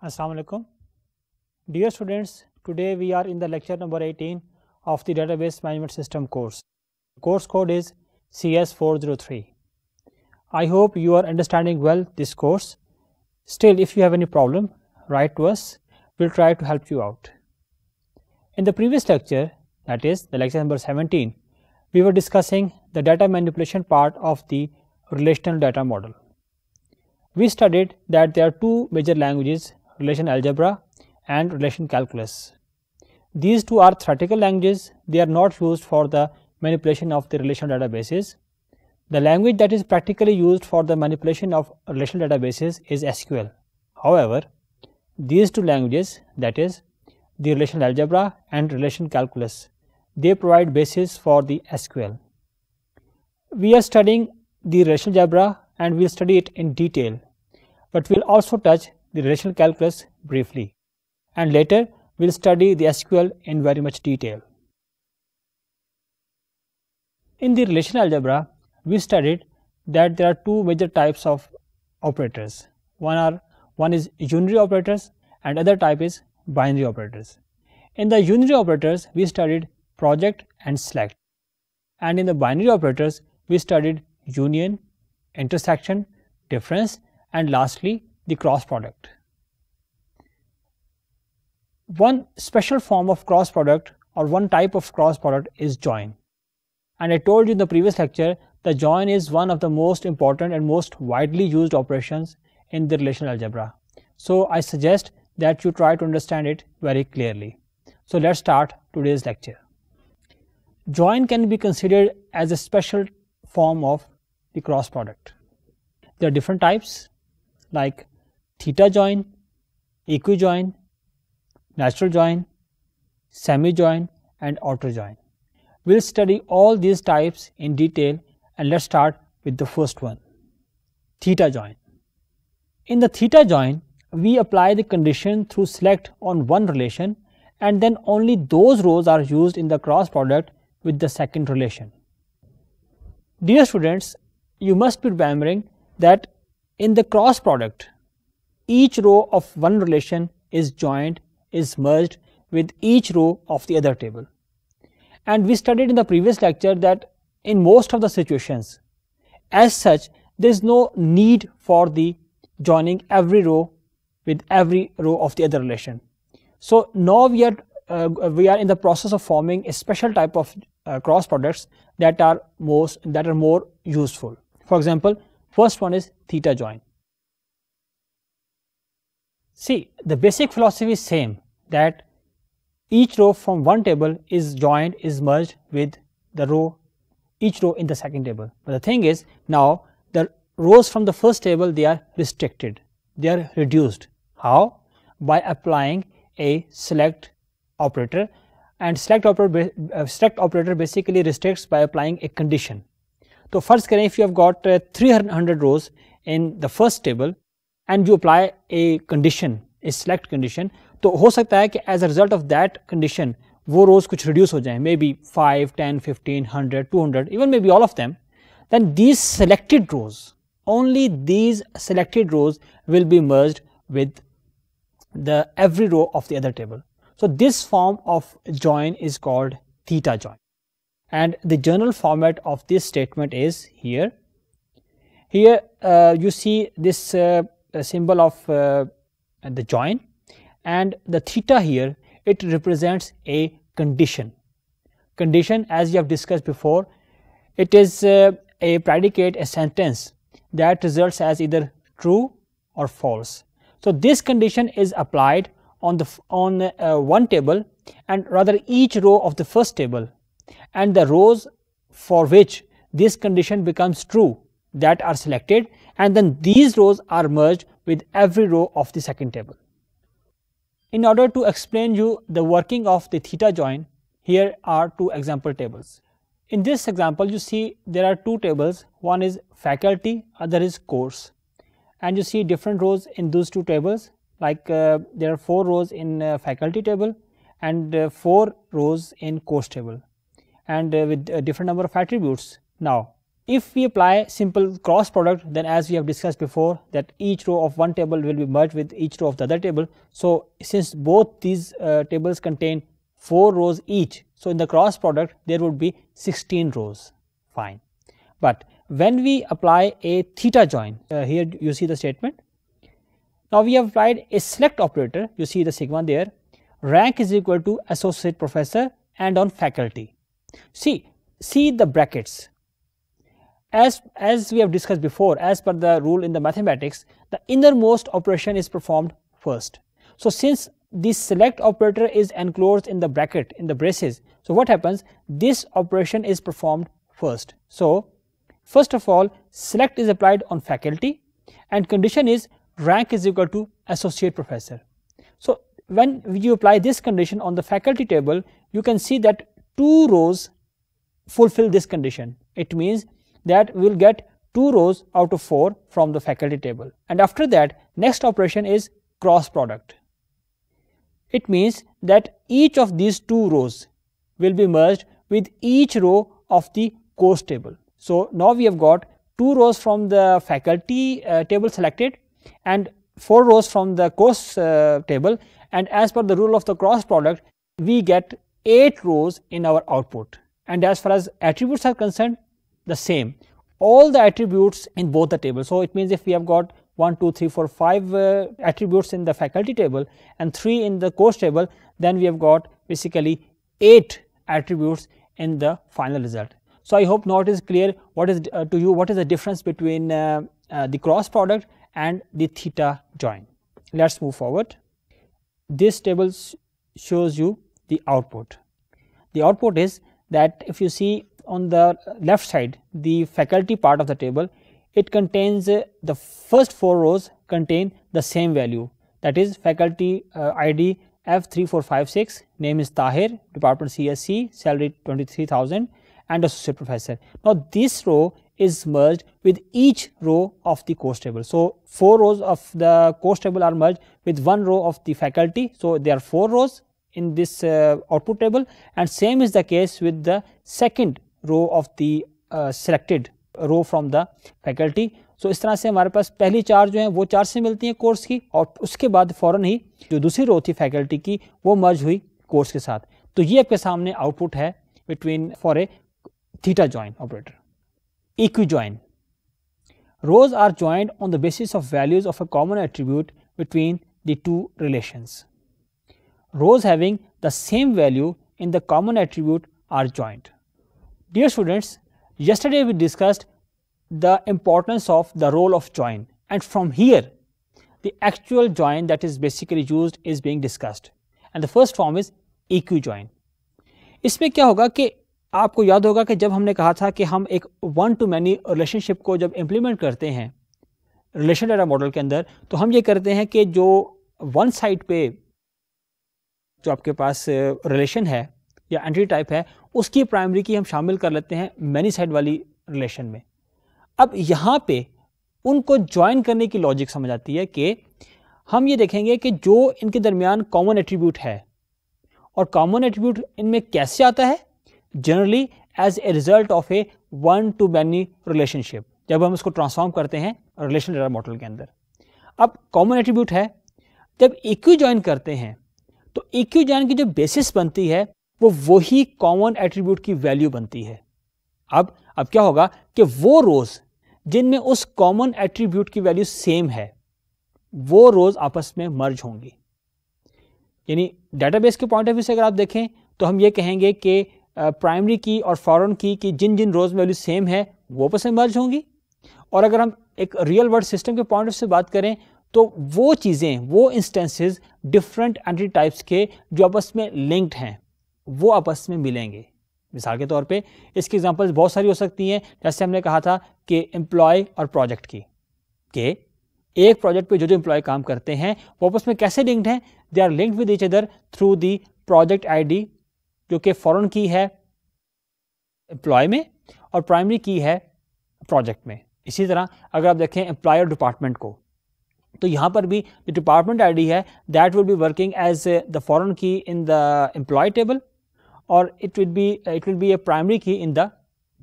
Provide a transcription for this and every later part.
Assalamualaikum. Dear students, today we are in the lecture number 18 of the database management system course. The course code is CS403. I hope you are understanding well this course. Still, if you have any problem, write to us. We'll try to help you out. In the previous lecture, that is the lecture number 17, we were discussing the data manipulation part of the relational data model. We studied that there are two major languages relation algebra and relation calculus. These two are theoretical languages, they are not used for the manipulation of the relational databases. The language that is practically used for the manipulation of relational databases is SQL. However, these two languages that is the relational algebra and relation calculus, they provide basis for the SQL. We are studying the relational algebra and we will study it in detail, but we will also touch the relational calculus briefly and later we will study the SQL in very much detail. In the relational algebra, we studied that there are two major types of operators. One are one is unary operators and other type is binary operators. In the unary operators, we studied project and select. And in the binary operators, we studied union, intersection, difference and lastly the cross product. One special form of cross product or one type of cross product is join. And I told you in the previous lecture the join is one of the most important and most widely used operations in the relational algebra. So I suggest that you try to understand it very clearly. So let's start today's lecture. Join can be considered as a special form of the cross product. There are different types like theta join, join, natural join, semi-join and outer join. We'll study all these types in detail and let's start with the first one, theta join. In the theta join, we apply the condition through select on one relation and then only those rows are used in the cross product with the second relation. Dear students, you must be remembering that in the cross product, each row of one relation is joined, is merged with each row of the other table. And we studied in the previous lecture that in most of the situations, as such, there is no need for the joining every row with every row of the other relation. So now we are uh, we are in the process of forming a special type of uh, cross products that are most that are more useful. For example, first one is theta join. See, the basic philosophy is same that each row from one table is joined, is merged with the row, each row in the second table. But the thing is now the rows from the first table they are restricted, they are reduced. How? By applying a select operator and select operator, uh, select operator basically restricts by applying a condition. So, first if you have got uh, 300 rows in the first table and you apply a condition, a select condition, तो हो सकता है as a result of that condition, वो rows कुछ reduce हो जाएं, maybe 5, 10, 15, 100, 200, even maybe all of them, then these selected rows, only these selected rows will be merged with the every row of the other table. So this form of join is called theta join. And the general format of this statement is here. Here uh, you see this uh, symbol of uh, the join and the theta here it represents a condition. Condition as you have discussed before it is uh, a predicate a sentence that results as either true or false. So, this condition is applied on the on uh, one table and rather each row of the first table and the rows for which this condition becomes true that are selected and then these rows are merged with every row of the second table. In order to explain you the working of the theta join, here are two example tables. In this example, you see there are two tables, one is faculty, other is course. And you see different rows in those two tables, like uh, there are four rows in uh, faculty table and uh, four rows in course table and uh, with uh, different number of attributes. Now, if we apply simple cross product, then as we have discussed before that each row of one table will be merged with each row of the other table. So, since both these uh, tables contain 4 rows each, so in the cross product there would be 16 rows, fine. But when we apply a theta join, uh, here you see the statement. Now, we have applied a select operator, you see the sigma there, rank is equal to associate professor and on faculty. See, see the brackets, as, as we have discussed before, as per the rule in the mathematics, the innermost operation is performed first. So, since this select operator is enclosed in the bracket, in the braces, so what happens? This operation is performed first. So, first of all, select is applied on faculty and condition is rank is equal to associate professor. So, when you apply this condition on the faculty table, you can see that two rows fulfill this condition. It means that we will get 2 rows out of 4 from the faculty table. And after that, next operation is cross product. It means that each of these two rows will be merged with each row of the course table. So now we have got two rows from the faculty uh, table selected and four rows from the course uh, table and as per the rule of the cross product we get eight rows in our output. And as far as attributes are concerned the same all the attributes in both the tables. So, it means if we have got 1, 2, 3, 4, 5 uh, attributes in the faculty table and 3 in the course table, then we have got basically 8 attributes in the final result. So, I hope now it is clear what is uh, to you what is the difference between uh, uh the cross product and the theta join. Let us move forward. This table shows you the output. The output is that if you see on the left side the faculty part of the table it contains uh, the first four rows contain the same value that is faculty uh, ID F3456 name is Tahir department CSC salary 23,000 and associate professor. Now this row is merged with each row of the course table. So four rows of the course table are merged with one row of the faculty. So there are four rows in this uh, output table and same is the case with the second row of the uh, selected row from the faculty so so, इस तरह से हमारे पास पहली चार जो है वो चार से मिलती हैं कोर्स की और उसके बाद फ़ौरन ही जो दूसरी रो थी फैकल्टी की वो मर्ज हुई कोर्स के साथ तो ये आपके सामने आउटपुट है between for a theta join operator equi join rows are joined on the basis of values of a common attribute between the two relations rows having the same value in the common attribute are joined Dear students, yesterday we discussed the importance of the role of join and from here the actual join that is basically used is being discussed and the first form is EQ join. इसमें क्या होगा कि आपको याद होगा कि जब हमने कहा था कि हम एक वन टू मैनी रिलेशनशिप को जब इम्प्लीमेंट करते हैं रिलेशन डाटा मॉडल के अंदर तो हम ये करते हैं कि जो वन साइड पे जो आपके पास रिलेशन है या एंट्री टाइप है उसकी प्राइमरी की हम शामिल कर लेते हैं मैनी साइड वाली रिलेशन में अब यहां पे उनको ज्वाइन करने की लॉजिक समझ आती है कि हम ये देखेंगे कि जो इनके दरमियान कॉमन एट्रीब्यूट है और कॉमन एट्रीब्यूट इनमें कैसे आता है generally as a result of a one to many relationship जब हम इसको ट्रांसफॉर्म करते हैं रिलेशन डेटा मॉडल के अंदर अब कॉमन एट्रीब्यूट है जब इक्यू ज्वाइन करते हैं तो इक्यू ज्वाइन की जो बेसिस बनती है वो तो वही कॉमन एट्रीब्यूट की वैल्यू बनती है अब अब क्या होगा कि वो रोज जिनमें उस कॉमन एट्रीब्यूट की वैल्यू सेम है वो रोज आपस में मर्ज होंगी यानी डेटाबेस के पॉइंट ऑफ व्यू से अगर आप देखें तो हम ये कहेंगे कि प्राइमरी की और फॉरन की कि जिन जिन रोज वैल्यू सेम है वो आपस में मर्ज होंगी और अगर हम एक रियल वर्ल्ड सिस्टम के पॉइंट ऑफ से बात करें तो वो चीज़ें वो इंस्टेंसेज डिफरेंट एंट्री टाइप्स के जो आपस में लिंक्ड हैं वो आपस में मिलेंगे मिसाल के तौर पे इसकी एग्जांपल्स बहुत सारी हो सकती हैं जैसे हमने कहा था कि एम्प्लॉय और प्रोजेक्ट की के एक प्रोजेक्ट पे जो जो एम्प्लॉय काम करते हैं वो आपस में कैसे लिंक्ड हैं they are linked with each other through the project ID जो कि फॉरन की है एम्प्लॉय में और प्राइमरी की है प्रोजेक्ट में इसी तरह अगर आप देखें एम्प्लॉय और डिपार्टमेंट को तो यहां पर भी जो डिपार्टमेंट आईडी है that will be working as the foreign key in the employee table और it will be it will be a primary key in the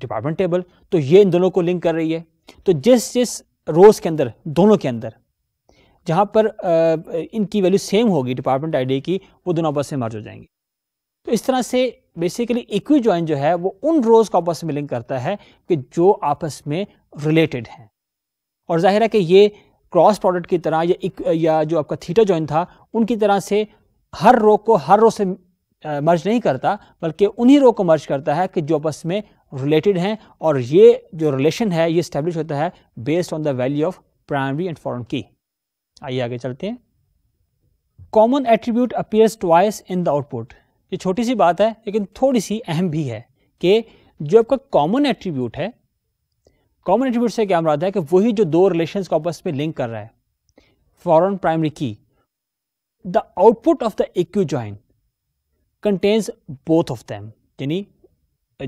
department table तो ये इन दोनों को लिंक कर रही है तो जिस जिस रोज़ के अंदर दोनों के अंदर जहाँ पर आ, uh, इनकी वैल्यू सेम होगी डिपार्टमेंट आईडी की वो दोनों आपस में मर्ज हो जाएंगी तो इस तरह से बेसिकली इक्वी ज्वाइन जो है वो उन रोज़ को आपस में लिंक करता है कि जो आपस में रिलेटेड हैं और जाहिर है कि ये क्रॉस प्रोडक्ट की तरह या या जो आपका थीटा ज्वाइन था उनकी तरह से हर रो को हर रो से मर्ज नहीं करता बल्कि उन्हीं रो को मर्ज करता है कि जो आपस में रिलेटेड हैं और ये जो रिलेशन है ये इस्टेब्लिश होता है based on the value of primary and foreign key आइए आगे चलते हैं common attribute appears twice in the output ये छोटी सी बात है लेकिन थोड़ी सी अहम भी है कि जो आपका कॉमन एट्रीब्यूट है कॉमन एट्रीब्यूट से क्या मराद है कि वही जो दो रिलेशन को आपस में लिंक कर रहा है foreign primary key the output of the equi join contains both of them यानी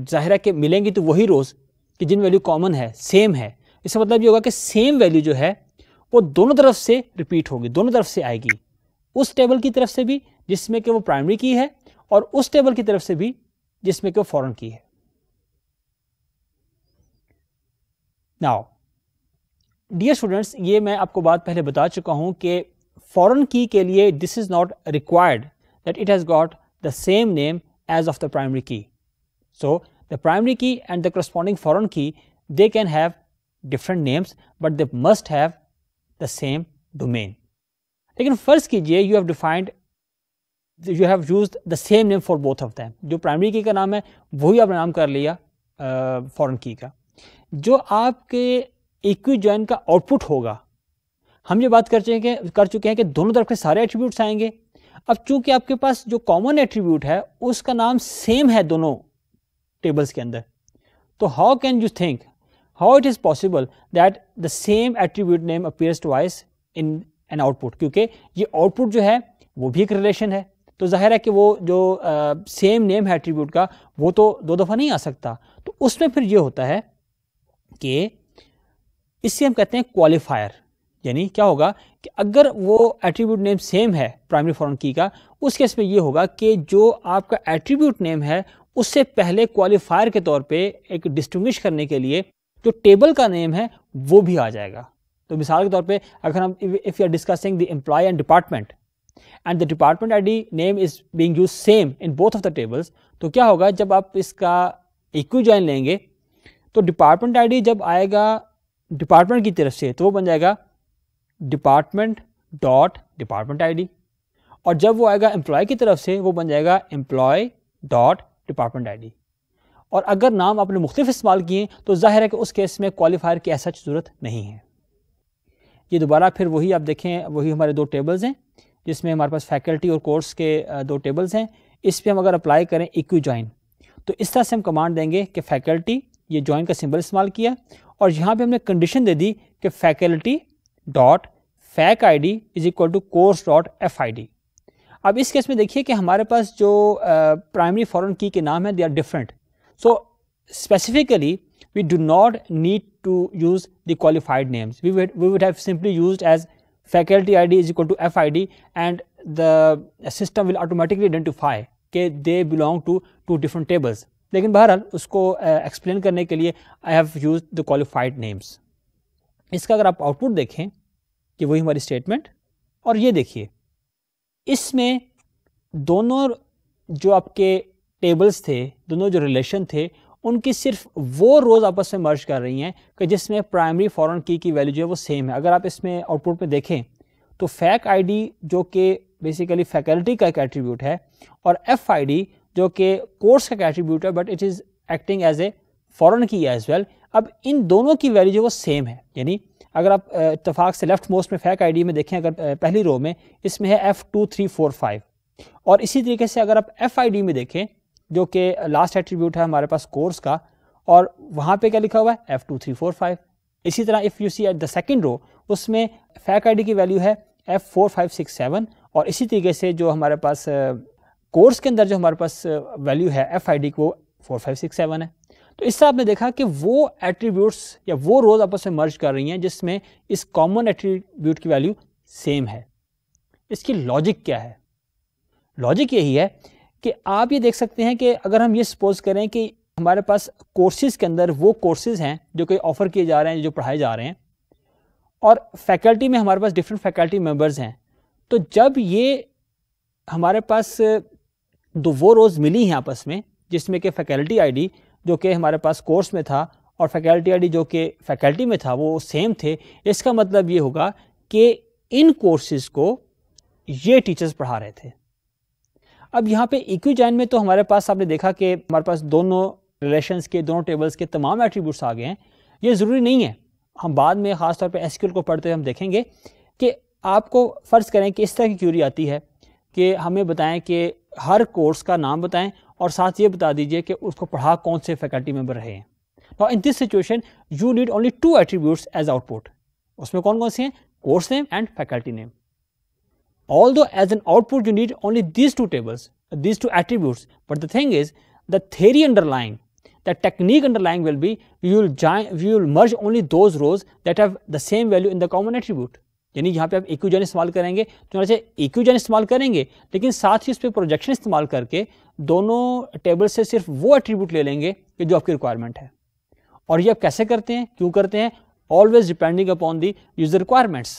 ज़ाहिर है कि मिलेंगी तो वही रोज़ कि जिन वैल्यू कॉमन है सेम है इसका मतलब ये होगा कि सेम वैल्यू जो है वो दोनों तरफ से रिपीट होगी दोनों तरफ से आएगी उस टेबल की तरफ से भी जिसमें कि वो प्राइमरी की है और उस टेबल की तरफ से भी जिसमें कि वो फॉरन की है नाउ डियर स्टूडेंट्स ये मैं आपको बात पहले बता चुका हूं कि फॉरन की के लिए this is not required that it has got the same name as of the primary key. So, the primary key and the corresponding foreign key they can have different names, but they must have the same domain. first लेकिन फर्ज कीजिए you have defined you have use the same name for both of them जो primary key naam नाम है वही आपने नाम कर लिया फॉरन की का जो आपके इक्वी ज्वाइन का आउटपुट होगा हम ये बात कर चुके हैं कर चुके हैं कि दोनों तरफ के सारे एट्रीब्यूट्स आएंगे अब चूंकि आपके पास जो कॉमन एट्रीब्यूट है उसका नाम सेम है दोनों टेबल्स के अंदर तो how can you think how it is possible that the same attribute name appears two in an output क्योंकि ये आउटपुट जो है वो भी एक रिलेशन है तो जाहिर है कि वो जो सेम नेम है एट्रीब्यूट का वो तो दो दफ़ा नहीं आ सकता तो उसमें फिर ये होता है कि इससे हम कहते हैं क्वालिफायर यानी क्या होगा कि अगर वो एट्रीब्यूट नेम सेम है प्राइमरी फॉरन की का उस केस में ये होगा कि जो आपका एट्रीब्यूट नेम है उससे पहले क्वालिफायर के तौर पे एक डिस्टिंग्विश करने के लिए जो टेबल का नेम है वो भी आ जाएगा तो मिसाल के तौर पे अगर हम if you are discussing the employee and department and the department I name is being use same in both of the tables तो क्या होगा जब आप इसका इक्वी ज्वाइन लेंगे तो डिपार्टमेंट आई जब आएगा डिपार्टमेंट की तरफ से तो वो बन जाएगा डिपार्टमेंट डॉट डिपार्टमेंट आई और जब वो आएगा एम्प्लॉय की तरफ से वो बन जाएगा एम्प्लॉय डॉट डिपार्टमेंट आई और अगर नाम आपने मुख्तफ इस्तेमाल किए तो जाहिर है कि उस केस में क्वालिफायर की ऐसा ज़रूरत नहीं है ये दोबारा फिर वही आप देखें वही हमारे दो टेबल्स हैं जिसमें हमारे पास फैकल्टी और कोर्स के दो टेबल्स हैं इस पर हम अगर अप्लाई करें इक्वी ज्वाइन तो इस तरह से हम कमांड देंगे कि फैकल्टी ये ज्वाइन का सिंबल इस्तेमाल किया और यहाँ पे हमने कंडीशन दे दी कि faculty dot fac I D is equal to course dot F I D अब इस केस में देखिए कि हमारे पास जो प्राइमरी फॉरन की के नाम है they are different so specifically we do not need to use the qualified names we we would have simply use as faculty I faculty id is equal to fid and the system will automatically identify के they belong to two different tables लेकिन बहरहाल उसको explain uh, करने के लिए I have use the qualified names इसका अगर आप आउटपुट देखें कि वही हमारी स्टेटमेंट और ये देखिए इसमें दोनों जो आपके टेबल्स थे दोनों जो रिलेशन थे उनकी सिर्फ वो रोज़ आपस में मर्ज कर रही हैं कि जिसमें प्राइमरी फॉरन की की वैल्यू जो है वो सेम है अगर आप इसमें आउटपुट में देखें तो फैक आईडी जो कि बेसिकली फैकल्टी का एक एट्रीब्यूट है और एफ आई डी जो कि कोर्स का एट्रीब्यूट है but it is acting as a foreign key as well अब इन दोनों की वैल्यू जो वो सेम है यानी अगर आप इतफाक से लेफ्ट मोस्ट में फैक आईडी में देखें अगर पहली रो में इसमें है F two three four five और इसी तरीके से अगर आप एफ़ आई डी में देखें जो कि लास्ट एट्रीब्यूट है हमारे पास कोर्स का और वहाँ पे क्या लिखा हुआ है F two three four five इसी तरह if you see at the second row उसमें फैक आई डी की वैल्यू है F four five six seven और इसी तरीके से जो हमारे पास कोर्स के अंदर जो हमारे पास वैल्यू है एफ़ आई डी को फोर फाइव सिक्स सेवन है तो इससे आपने देखा कि वो एट्रीब्यूट्स या वो रोज़ आपस में मर्ज कर रही हैं जिसमें इस कॉमन एट्रीब्यूट की वैल्यू सेम है इसकी लॉजिक क्या है लॉजिक यही है कि आप ये देख सकते हैं कि अगर हम ये सपोज करें कि हमारे पास कोर्सेज के अंदर वो कोर्सेज हैं जो कि ऑफ़र किए जा रहे हैं जो पढ़ाए जा रहे हैं और फैकल्टी में हमारे पास डिफरेंट फैकल्टी मेम्बर्स हैं तो जब ये हमारे पास दो वो रोज़ मिली हैं आपस में जिसमें कि फैकल्टी आईडी जो कि हमारे पास कोर्स में था और फैकल्टी आई जो कि फैकल्टी में था वो सेम थे इसका मतलब ये होगा कि इन कोर्सेज को ये टीचर्स पढ़ा रहे थे अब यहाँ पे इक्विजैन में तो हमारे पास आपने देखा कि हमारे पास दोनों रिलेशन के दोनों टेबल्स के तमाम एट्रीब्यूट्स आ गए हैं ये ज़रूरी नहीं है हम बाद में ख़ासतौर पर एसक्यूल को पढ़ते हुए हम देखेंगे कि आपको फ़र्ज़ करें कि इस तरह की क्यूरी आती है कि हमें बताएं कि हर कोर्स का नाम बताएं और साथ ये बता दीजिए कि उसको पढ़ा कौन से फैकल्टी मेंबर रहे हैं और in this situation you need only two attribute as output उसमें कौन कौन से हैं course name and faculty name all दो as an output you need only these two tables these two attribute but the thing is the theory underlying the technique underlying will be you will join you will merge only those rows that have the same value यानी यहाँ पे आप इक्यूजन इस्तेमाल करेंगे तो यहाँ से इस्तेमाल करेंगे लेकिन साथ ही उस पर प्रोजेक्शन इस्तेमाल करके दोनों टेबल से सिर्फ वो एट्रीब्यूट ले लेंगे कि जो आपकी रिक्वायरमेंट है और ये आप कैसे करते हैं क्यों करते हैं always depending upon the user requirements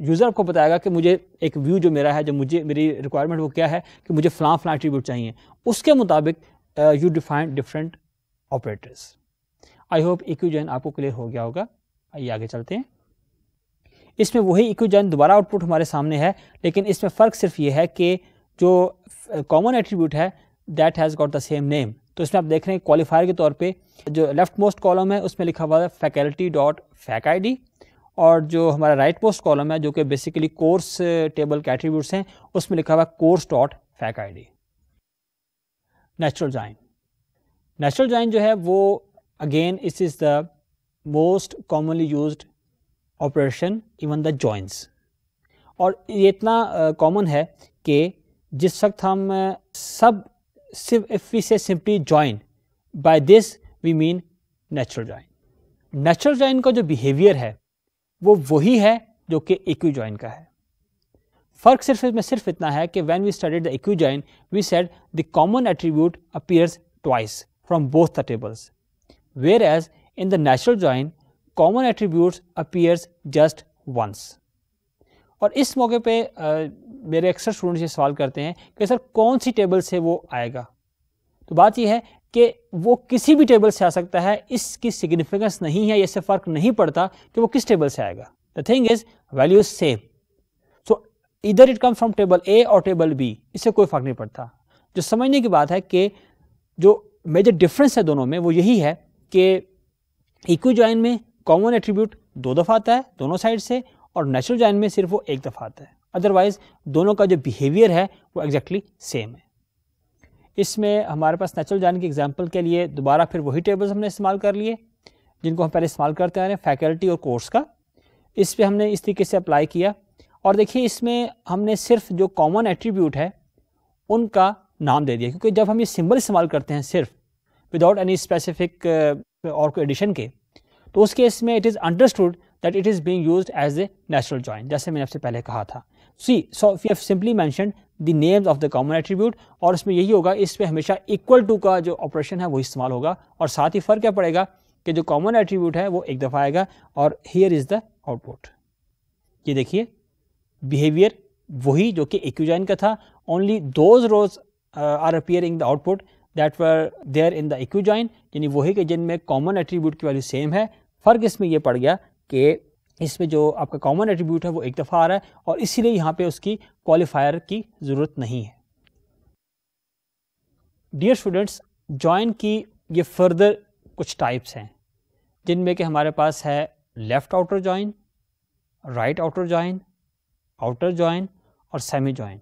user आपको बताएगा कि मुझे एक व्यू जो मेरा है जो मुझे मेरी रिक्वायरमेंट वो क्या है कि मुझे फ्लां फ्लां एट्रीब्यूट चाहिए उसके मुताबिक you define different operators I hope equijoin आपको क्लियर हो गया होगा आइए आगे चलते हैं इसमें वही इक्विजन दोबारा आउटपुट हमारे सामने है लेकिन इसमें फ़र्क सिर्फ ये है कि जो कॉमन एट्रीब्यूट है that has got the same name तो इसमें आप देख रहे हैं क्वालिफायर के तौर पे जो लेफ्ट मोस्ट कॉलम है उसमें लिखा हुआ है फैकल्टी डॉट फैक आई और जो हमारा राइट मोस्ट कॉलम है जो कि बेसिकली कोर्स टेबल के एट्रीब्यूट्स हैं उसमें लिखा हुआ है course dot fac I D natural join natural join जो है वो again this is the most commonly use operation even the joins और ये इतना कॉमन है कि जिस वक्त हम सब सिर्फ if we say simply join by this we mean natural join natural join का जो बिहेवियर है वो वही है जो कि इक्वी जॉइन का है फर्क सिर्फ इसमें सिर्फ इतना है कि when we studied the equi join we said the common attribute appears twice from both the tables whereas in the natural join common attributes appears just once और इस मौके पे आ, मेरे अक्सर स्टूडेंट्स ये सवाल करते हैं कि सर कौन सी टेबल से वो आएगा तो बात यह है कि वो किसी भी टेबल से आ सकता है इसकी सिग्निफिकेंस नहीं है इससे फ़र्क नहीं पड़ता कि वो किस टेबल से आएगा the thing is values same so इधर it come from table A और टेबल बी इससे कोई फ़र्क नहीं पड़ता जो समझने की बात है कि जो मेजर डिफरेंस है दोनों में वो यही है कि इक्वी ज्वाइन में कॉमन एट्रीब्यूट दो दफ़ा आता है दोनों साइड से और नेचुरल जॉइन में सिर्फ वो एक दफ़ा आता है अदरवाइज़ दोनों का जो बिहेवियर है वो एग्जैक्टली सेम है इसमें हमारे पास नेचुरल जॉइन की एग्जाम्पल के लिए दोबारा फिर वही टेबल्स हमने इस्तेमाल कर लिए जिनको हम पहले इस्तेमाल करते आ रहे हैं फैकल्टी और कोर्स का इस पर हमने इस तरीके से अप्लाई किया और देखिए इसमें हमने सिर्फ जो कॉमन एट्रीब्यूट है उनका नाम दे दिया क्योंकि जब हम ये सिंबल इस्तेमाल करते हैं सिर्फ विदाउट एनी स्पेसिफिक और कोई एडिशन के तो उस केस में it is understood that it is being use as a natural join जैसे मैंने आपसे पहले कहा था see so we have simply mention the names of the common attribute और उसमें यही होगा इस पर हमेशा इक्वल टू का जो ऑपरेशन है वो इस्तेमाल होगा और साथ ही फ़र्क क्या पड़ेगा कि जो कॉमन एट्रीब्यूट है वो एक दफ़ा आएगा और हियर इज़ द आउटपुट ये देखिए बिहेवियर वही जो कि इक्वजाइन का था only those rows are appearing the output that were there in the equijoin यानी वही के जिनमें कॉमन एट्रीब्यूट की वैल्यू सेम है फ़र्क इसमें यह पड़ गया कि इसमें जो आपका कॉमन एट्रीब्यूट है वो एक दफ़ा आ रहा है और इसीलिए यहाँ पे उसकी क्वालिफायर की ज़रूरत नहीं है डियर स्टूडेंट्स जॉइन की ये फर्दर कुछ टाइप्स हैं जिनमें कि हमारे पास है left outer join right outer join outer join और सेमी जॉइन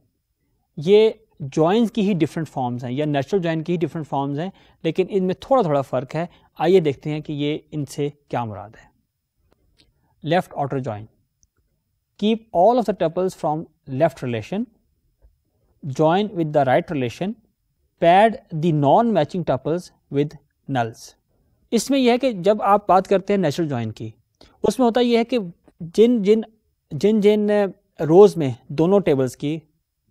ये जॉइंस की ही डिफरेंट फॉर्म्स हैं या नेचुरल जॉइन की ही डिफरेंट फॉर्म्स हैं लेकिन इनमें थोड़ा थोड़ा फ़र्क है आइए देखते हैं कि ये इनसे क्या मुराद है left outer join keep all of the tuples from left relation join with the right relation pad the non matching tuples with nulls इसमें यह है कि जब आप बात करते हैं नेचुरल जॉइन की उसमें होता यह है कि जिन जिन जिन जिन रोज़ में दोनों टेबल्स की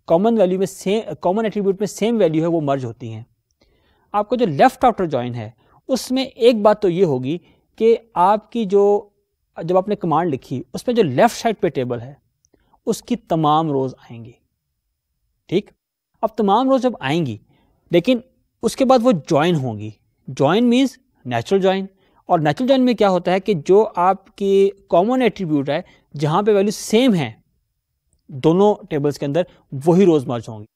कॉमन वैल्यू में सेम कॉमन एट्रीब्यूट में सेम वैल्यू है वो मर्ज होती हैं आपको जो लेफ्ट आउटर जॉइन है उसमें एक बात तो ये होगी कि आपकी जो जब आपने कमांड लिखी उसमें जो लेफ्ट साइड पे टेबल है उसकी तमाम रोज़ आएंगी ठीक अब तमाम रोज़ जब आएंगी लेकिन उसके बाद वो ज्वाइन होंगी ज्वाइन मीन्स नेचुरल ज्वाइन और नेचुरल ज्वाइन में क्या होता है कि जो आपकी कॉमन एट्रीब्यूट है जहाँ पे वैल्यू सेम है दोनों टेबल्स के अंदर वही रोज मर्ज होंगी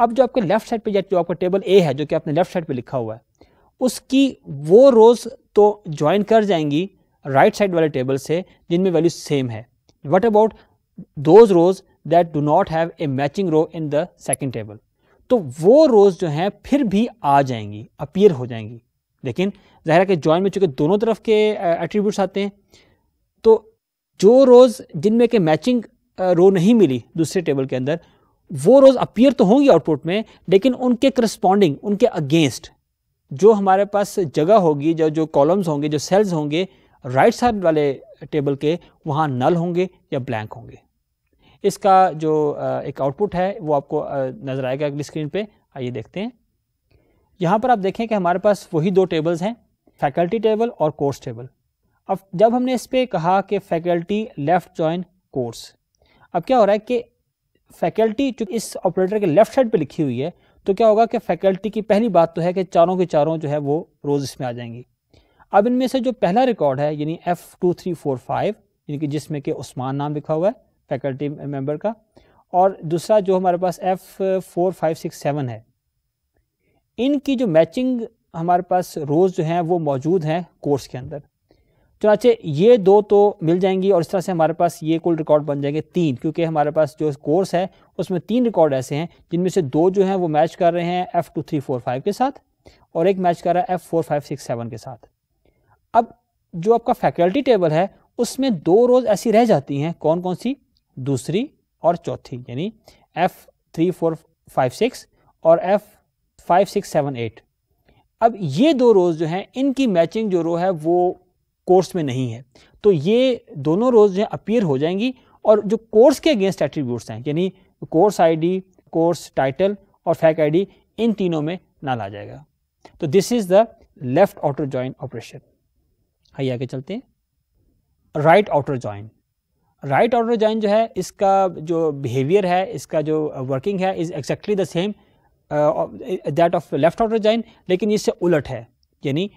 अब जो आपके लेफ्ट साइड पे जो आपका टेबल ए है जो कि आपने लेफ्ट साइड पे लिखा हुआ है उसकी वो रोज तो ज्वाइन कर जाएंगी राइट साइड वाले टेबल से जिनमें वैल्यू सेम है what about those rows that do not have a matching row in the second table तो वो रोज जो हैं फिर भी आ जाएंगी अपियर हो जाएंगी लेकिन ज़ाहिर है कि ज्वाइन में चूंकि दोनों तरफ के एट्रीब्यूट्स आते हैं तो जो रोज़ जिनमें के मैचिंग रो नहीं मिली दूसरे टेबल के अंदर वो रोज़ अपीयर तो होंगी आउटपुट में लेकिन उनके करस्पॉन्डिंग उनके अगेंस्ट जो हमारे पास जगह होगी जो जो कॉलम्स होंगे जो सेल्स होंगे राइट साइड वाले टेबल के वहाँ नल होंगे या ब्लैंक होंगे इसका जो एक आउटपुट है वो आपको नज़र आएगा अगली स्क्रीन पे आइए देखते हैं यहाँ पर आप देखें कि हमारे पास वही दो टेबल्स हैं फैकल्टी टेबल और कोर्स टेबल अब जब हमने इस पर कहा कि फैकल्टी लेफ़्ट जॉइन कोर्स अब क्या हो रहा है कि फैकल्टी जो इस ऑपरेटर के लेफ्ट साइड पे लिखी हुई है तो क्या होगा कि फैकल्टी की पहली बात तो है कि चारों के चारों जो है वो रोज़ इसमें आ जाएंगी अब इनमें से जो पहला रिकॉर्ड है यानी F two three four five यानी कि जिसमें कि उस्मान नाम लिखा हुआ है फैकल्टी मेंबर का और दूसरा जो हमारे पास F four five six seven है इनकी जो मैचिंग हमारे पास रोज़ जो हैं वो मौजूद हैं कोर्स के अंदर चुनाचे ये दो तो मिल जाएंगी और इस तरह से हमारे पास ये कुल रिकॉर्ड बन जाएंगे तीन क्योंकि हमारे पास जो कोर्स है उसमें तीन रिकॉर्ड ऐसे हैं जिनमें से दो जो हैं वो मैच कर रहे हैं F two three four five के साथ और एक मैच कर रहा है F four five six seven के साथ अब जो आपका फैकल्टी टेबल है उसमें दो रोज़ ऐसी रह जाती हैं कौन कौन सी दूसरी और चौथी यानी F three four five six और F five six seven eight अब ये दो रोज़ जो हैं इनकी मैचिंग जो रो है वो कोर्स में नहीं है तो ये दोनों रोज जो अपीयर हो जाएंगी और जो कोर्स के अगेंस्ट एट्रीब्यूट्स हैं यानी कोर्स आईडी कोर्स टाइटल और फैक आईडी इन तीनों में ना ला जाएगा तो this is the left outer join operation आइए आगे चलते हैं right outer join right outer join जो है इसका जो बिहेवियर है इसका जो वर्किंग है is exactly the same that of left outer join लेकिन इससे उलट है यानी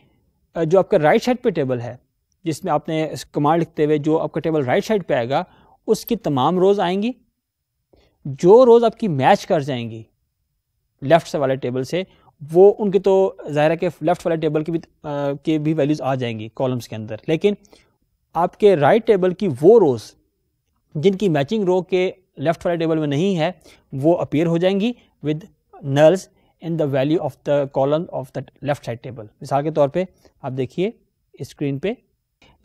uh, जो आपका राइट साइड पे टेबल है जिसमें आपने कमांड लिखते हुए जो आपका टेबल राइट साइड पे आएगा उसकी तमाम रोज़ आएंगी जो रोज़ आपकी मैच कर जाएंगी लेफ़्ट वाले टेबल से वो उनके तो ज़ाहिर है कि लेफ़्ट वाले टेबल की भी आ, के भी वैल्यूज़ आ जाएंगी कॉलम्स के अंदर लेकिन आपके राइट टेबल की वो रोज़ जिनकी मैचिंग रो के लेफ़्ट वाले टेबल में नहीं है वो अपेयर हो जाएंगी with nulls in the value of the column of the left side table मिसाल के तौर पर आप देखिए स्क्रीन पर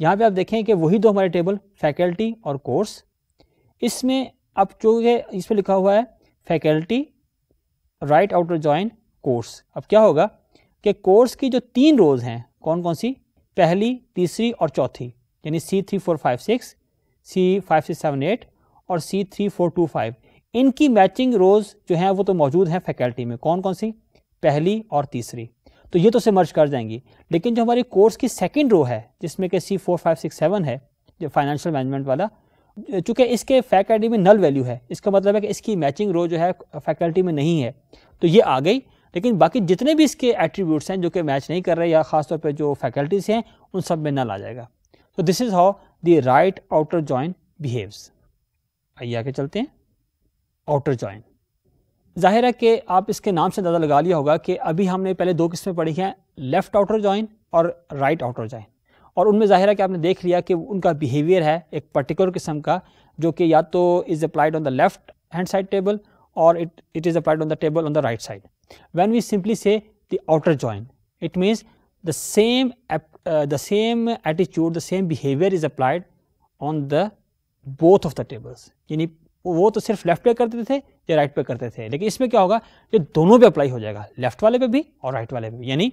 यहाँ पे आप देखें कि वही दो हमारे टेबल फैकल्टी और कोर्स इसमें अब जो ये इस पर लिखा हुआ है faculty right outer join course अब क्या होगा कि कोर्स की जो तीन रोज हैं कौन कौन सी पहली तीसरी और चौथी यानी C three four five six C five six seven eight और C three four two five इनकी मैचिंग रोज जो हैं वो तो मौजूद हैं फैकल्टी में कौन कौन सी पहली और तीसरी तो ये तो से मर्ज कर जाएंगी लेकिन जो हमारी कोर्स की सेकेंड रो है जिसमें कि C four five six seven है जो फाइनेंशियल मैनेजमेंट वाला चूंकि इसके फैकल्टी में नल वैल्यू है इसका मतलब है कि इसकी मैचिंग रो जो है फैकल्टी में नहीं है तो ये आ गई लेकिन बाकी जितने भी इसके एट्रीब्यूट्स हैं जो कि मैच नहीं कर रहे या खासतौर पर जो फैकल्टीज़ हैं उन सब में नल आ जाएगा तो this is how the right outer join behaves आइए आगे चलते हैं आउटर जॉइन ज़ाहिर है कि आप इसके नाम से अंदाज़ा लगा लिया होगा कि अभी हमने पहले दो किस्में पढ़ी हैं लेफ़्ट आउटर जॉइन और राइट आउटर जॉइन और उनमें ज़ाहिर है कि आपने देख लिया कि उनका बिहेवियर है एक पर्टिकुलर किस्म का जो कि या तो is applied on the left hand side table और it it is applied on the table on the right side when we simply say the outer join it means the same the same attitude the same behaviour is applied on the both of the tables यानी वो तो सिर्फ left पे करते थे या right पे करते थे लेकिन इसमें क्या होगा ये दोनों पे अप्लाई हो जाएगा लेफ्ट वाले पे भी और राइट वाले पे भी यानी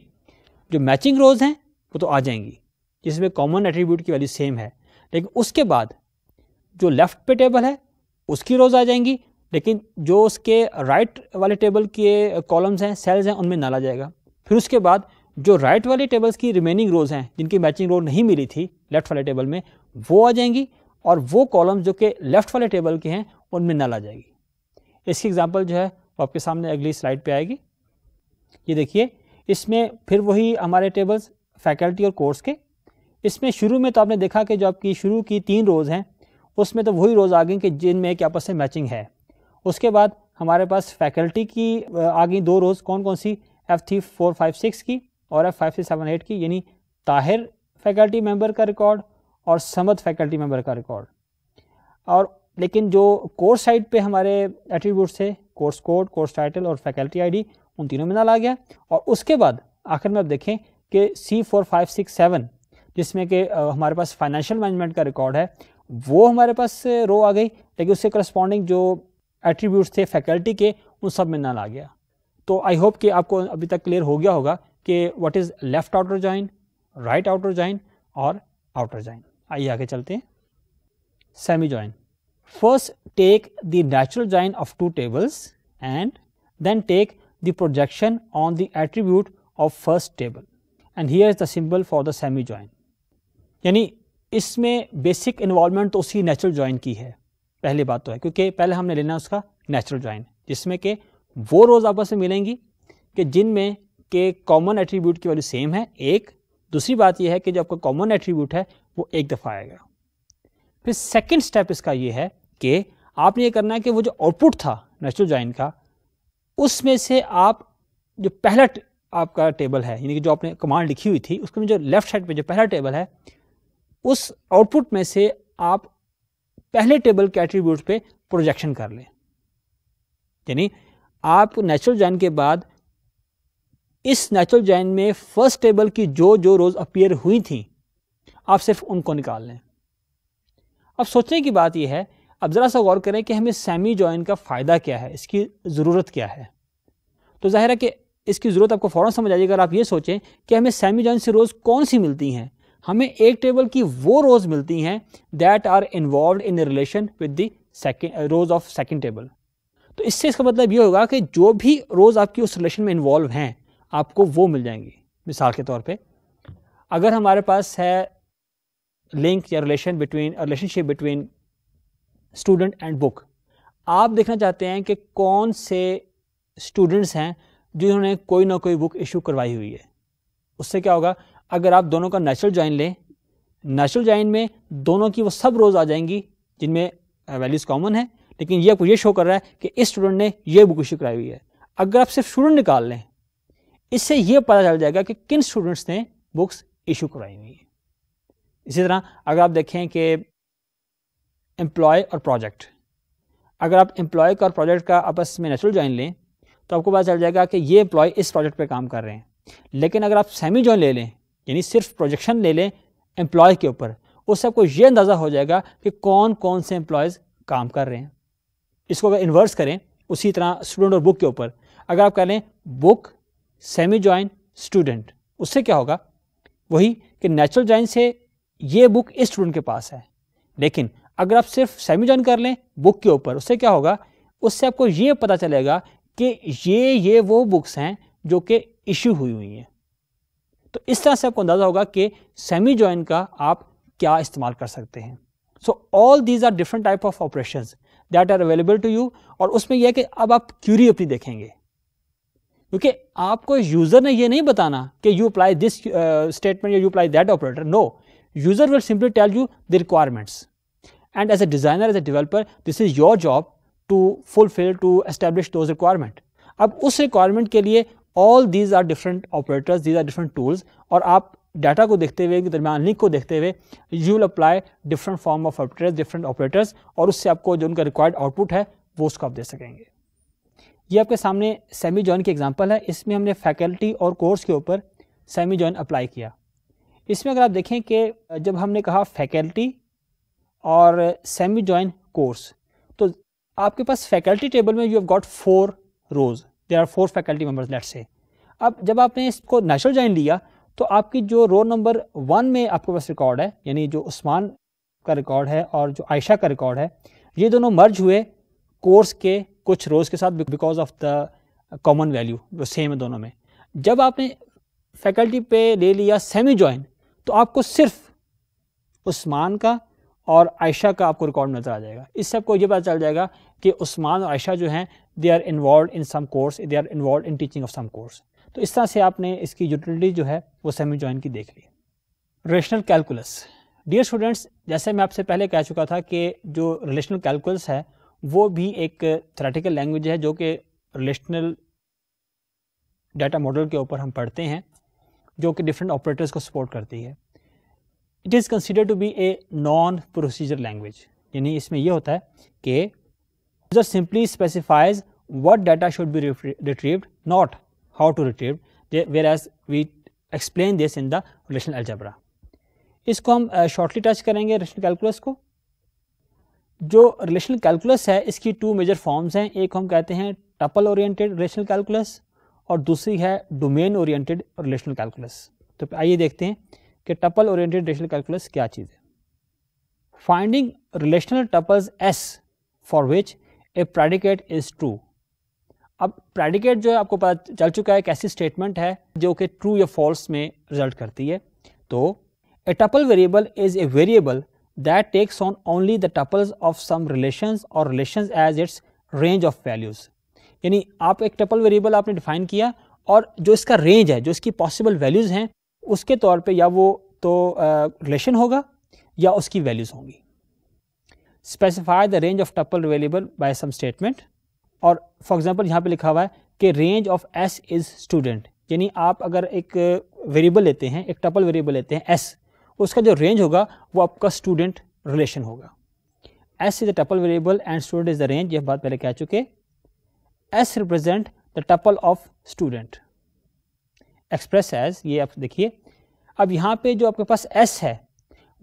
जो मैचिंग रोज हैं वो तो आ जाएंगी जिसमें कॉमन एट्रीब्यूट की वैल्यू सेम है लेकिन उसके बाद जो लेफ्ट पे टेबल है उसकी रोज आ जाएंगी लेकिन जो उसके राइट वाले टेबल के कॉलम्स हैं सेल्स हैं उनमें नाला जाएगा फिर उसके बाद जो राइट वाले टेबल्स की रिमेनिंग रोज हैं जिनकी मैचिंग रो नहीं मिली थी लेफ्ट वाले टेबल में वो आ जाएंगी और वो कॉलम्स जो कि लेफ्ट वाले टेबल के हैं उनमें नल आ जाएगी इसकी एग्ज़ाम्पल जो है वो आपके सामने अगली स्लाइड पे आएगी ये देखिए इसमें फिर वही हमारे टेबल्स फैकल्टी और कोर्स के इसमें शुरू में तो आपने देखा कि जो आपकी शुरू की तीन रोज़ हैं उसमें तो वही रोज़ आ गई कि जिनमें कि आपस में मैचिंग है उसके बाद हमारे पास फैकल्टी की आ गई दो रोज़ कौन कौन सी F three four five six की और F five three seven eight की यानी ताहिर फैकल्टी मेंबर का रिकॉर्ड और समद फैकल्टी मेंबर का रिकॉर्ड और लेकिन जो कोर्स साइड पे हमारे एट्रीब्यूट्स थे कोर्स कोड कोर्स टाइटल और फैकल्टी आईडी उन तीनों में ना ला गया और उसके बाद आखिर में आप देखें कि C four five six seven जिसमें कि हमारे पास फाइनेंशियल मैनेजमेंट का रिकॉर्ड है वो हमारे पास रो आ गई लेकिन उससे करस्पॉन्डिंग जो एट्रीब्यूट्स थे फैकल्टी के उन सब में ना ला गया तो आई होप कि आपको अभी तक क्लियर हो गया होगा कि what is left outer join right outer join और आउटर जॉइन आइए आगे चलते हैं semi join First take the natural join of two tables and then take the projection on the attribute of first table and here is the symbol for the semi join. यानी इसमें basic involvement तो उसी natural join की है पहली बात तो है क्योंकि पहले हमने लेना उसका नेचुरल ज्वाइन जिसमें के वो रोज़ आपस में मिलेंगी कि जिनमें के कॉमन एट्रीब्यूट की वैल्यू सेम है एक दूसरी बात यह है कि जो आपका कॉमन एट्रीब्यूट है वो एक दफ़ा आएगा फिर सेकंड स्टेप इसका ये है के आपने ये करना है कि वो जो आउटपुट था नेचुरल ज्वाइन का उसमें से आप जो पहला आपका टेबल है यानी कि जो आपने कमांड लिखी हुई थी उसमें जो लेफ्ट साइड पे जो पहला टेबल है उस आउटपुट में से आप पहले टेबल के एट्रीब्यूट पे प्रोजेक्शन कर लें यानी आप नेचुरल जॉइन के बाद इस नेचुरल जॉइन में फर्स्ट टेबल की जो जो रोज़ अपियर हुई थी आप सिर्फ उनको निकाल लें अब सोचने की बात यह है अब ज़रा सा गौर करें कि हमें सेमी जॉइन का फ़ायदा क्या है इसकी ज़रूरत क्या है तो जाहिर है कि इसकी ज़रूरत आपको फ़ौरन समझ आ अगर आप ये सोचें कि हमें सेमी जॉइन से रोज़ कौन सी मिलती हैं हमें एक टेबल की वो रोज़ मिलती हैं that are involve in relation with the rows of second table तो इससे इसका मतलब ये होगा कि जो भी रोज़ आपकी उस रिलेशन में इन्वॉल्व हैं आपको वो मिल जाएंगी मिसाल के तौर पर अगर हमारे पास है लिंक या relation between relationship between student and book आप देखना चाहते हैं कि कौन से स्टूडेंट्स हैं जिन्होंने कोई ना कोई बुक इशू करवाई हुई है उससे क्या होगा अगर आप दोनों का नेचुरल ज्वाइन लें नेचुरल ज्वाइन में दोनों की वो सब रोज़ आ जाएंगी जिनमें वैल्यूज़ कॉमन है लेकिन ये आपको ये शो कर रहा है कि इस स्टूडेंट ने ये बुक इशू कराई हुई है अगर आप सिर्फ स्टूडेंट निकाल लें इससे ये पता चल जाएगा कि किन स्टूडेंट्स ने बुक्स इशू करवाई हुई है इसी तरह अगर आप देखें कि एम्प्लॉय और प्रोजेक्ट अगर आप एम्प्लॉय का और प्रोजेक्ट का आपस में नेचुरल ज्वाइन लें तो आपको पता चल जाएगा कि ये एम्प्लॉय इस प्रोजेक्ट पर काम कर रहे हैं लेकिन अगर आप सेमी ज्वाइन ले लें यानी सिर्फ प्रोजेक्शन ले लें एम्प्लॉय के ऊपर उससे आपको ये अंदाज़ा हो जाएगा कि कौन कौन से एम्प्लॉयज़ काम कर रहे हैं इसको अगर इन्वर्स करें उसी तरह स्टूडेंट और बुक के ऊपर अगर आप कह लें बुक सेमी ज्वाइन स्टूडेंट उससे क्या होगा वही कि नेचुरल ज्वाइन से ये बुक इस स्टूडेंट के पास है लेकिन अगर आप सिर्फ सेमी ज्वाइन कर लें बुक के ऊपर उससे क्या होगा उससे आपको ये पता चलेगा कि ये ये वो बुक्स हैं जो कि इशू हुई हुई हैं तो इस तरह से आपको अंदाज़ा होगा कि सेमी ज्वाइन का आप क्या इस्तेमाल कर सकते हैं so all these are different type of operation that are available to you और उसमें यह है कि अब आप क्यूरी अपनी देखेंगे क्योंकि आपको यूज़र ने यह नहीं बताना कि यू अप्लाई दिस स्टेटमेंट या you apply that operator no user will simply tell you the requirements and as a designer as a developer this is your job to fulfill to establish those requirement अब उस requirement के लिए all these are different operators these are different tools और आप data को देखते हुए दरमियान लिंक को देखते हुए you will apply different form of operators different operators और उससे आपको जो उनका रिक्वायर्ड आउटपुट है वो उसको आप दे सकेंगे ये आपके सामने सेमी जॉइन की एग्जांपल है इसमें हमने फैकल्टी और कोर्स के ऊपर सेमी जॉइन अप्लाई किया इसमें अगर आप देखें कि जब हमने कहा फैकल्टी और सेमी ज्वाइन कोर्स तो आपके पास फैकल्टी टेबल में you have got four rows there are four faculty members let say अब जब आपने इसको नेशनल ज्वाइन लिया तो आपकी जो रो नंबर वन में आपके पास रिकॉर्ड है यानी जो उस्मान का रिकॉर्ड है और जो आयशा का रिकॉर्ड है ये दोनों मर्ज हुए कोर्स के कुछ रोज़ के साथ because of the common value जो सेम है दोनों में जब आपने फैकल्टी पे ले लिया सेमी जॉइन तो आपको सिर्फ उस्मान का और आयशा का आपको रिकॉर्ड नज़र आ जाएगा इससे आपको ये पता चल जाएगा कि उस्मान और आयशा जो हैं they are involve in some course they are involve in teaching of some course तो इस तरह से आपने इसकी यूटिलिटी जो है वो सेमी ज्वाइन की देख ली रेशनल कैलकुलस डियर स्टूडेंट्स जैसे मैं आपसे पहले कह चुका था कि जो रिलेशनल कैलकुलस है वो भी एक थ्रेटिकल लैंग्वेज है जो कि रिलेशनल डाटा मॉडल के ऊपर हम पढ़ते हैं जो कि डिफरेंट ऑपरेटर्स को सपोर्ट करती है it is consider to be a non procedure language यानी इसमें यह होता है कि user simply specifies what data should be retrieved not how to retrieve whereas we explain this in the relational algebra इसको हम शॉर्टली uh, टच करेंगे relational calculus को जो रिलेशनल कैलकुलस है इसकी टू मेजर फॉर्म्स हैं एक हम कहते हैं टपल ओरिएंटेड रिलेशनल कैलकुलस और दूसरी है डोमेन ओरिएंटेड रिलेशनल कैलकुलस तो आइए देखते हैं कि टपल ओरिएंटेड रेशनल कैलकुलस क्या चीज़ है finding relational tuples S for which a predicate is true अब प्रेडिकेट जो है आपको पता चल चुका है एक ऐसी स्टेटमेंट है जो कि ट्रू या फॉल्स में रिजल्ट करती है तो a tuple variable is a variable that takes on only the tuples of some relation और relation as its range of values यानी आप एक टपल वेरिएबल आपने डिफाइन किया और जो इसका रेंज है जो इसकी पॉसिबल वैल्यूज़ हैं उसके तौर पे या वो तो रिलेशन होगा या उसकी वैल्यूज़ होंगी specify the range of tuple available by some statement और फॉर एग्जांपल यहाँ पे लिखा हुआ है कि range of S is student यानी आप अगर एक वेरिएबल लेते हैं एक टपल वेरिएबल लेते हैं एस उसका जो रेंज होगा वो आपका स्टूडेंट रिलेशन होगा S is the tuple variable and student is the range यह बात पहले कह चुके S represent the tuple of student express as ये आप देखिए अब यहाँ पे जो आपके पास एस है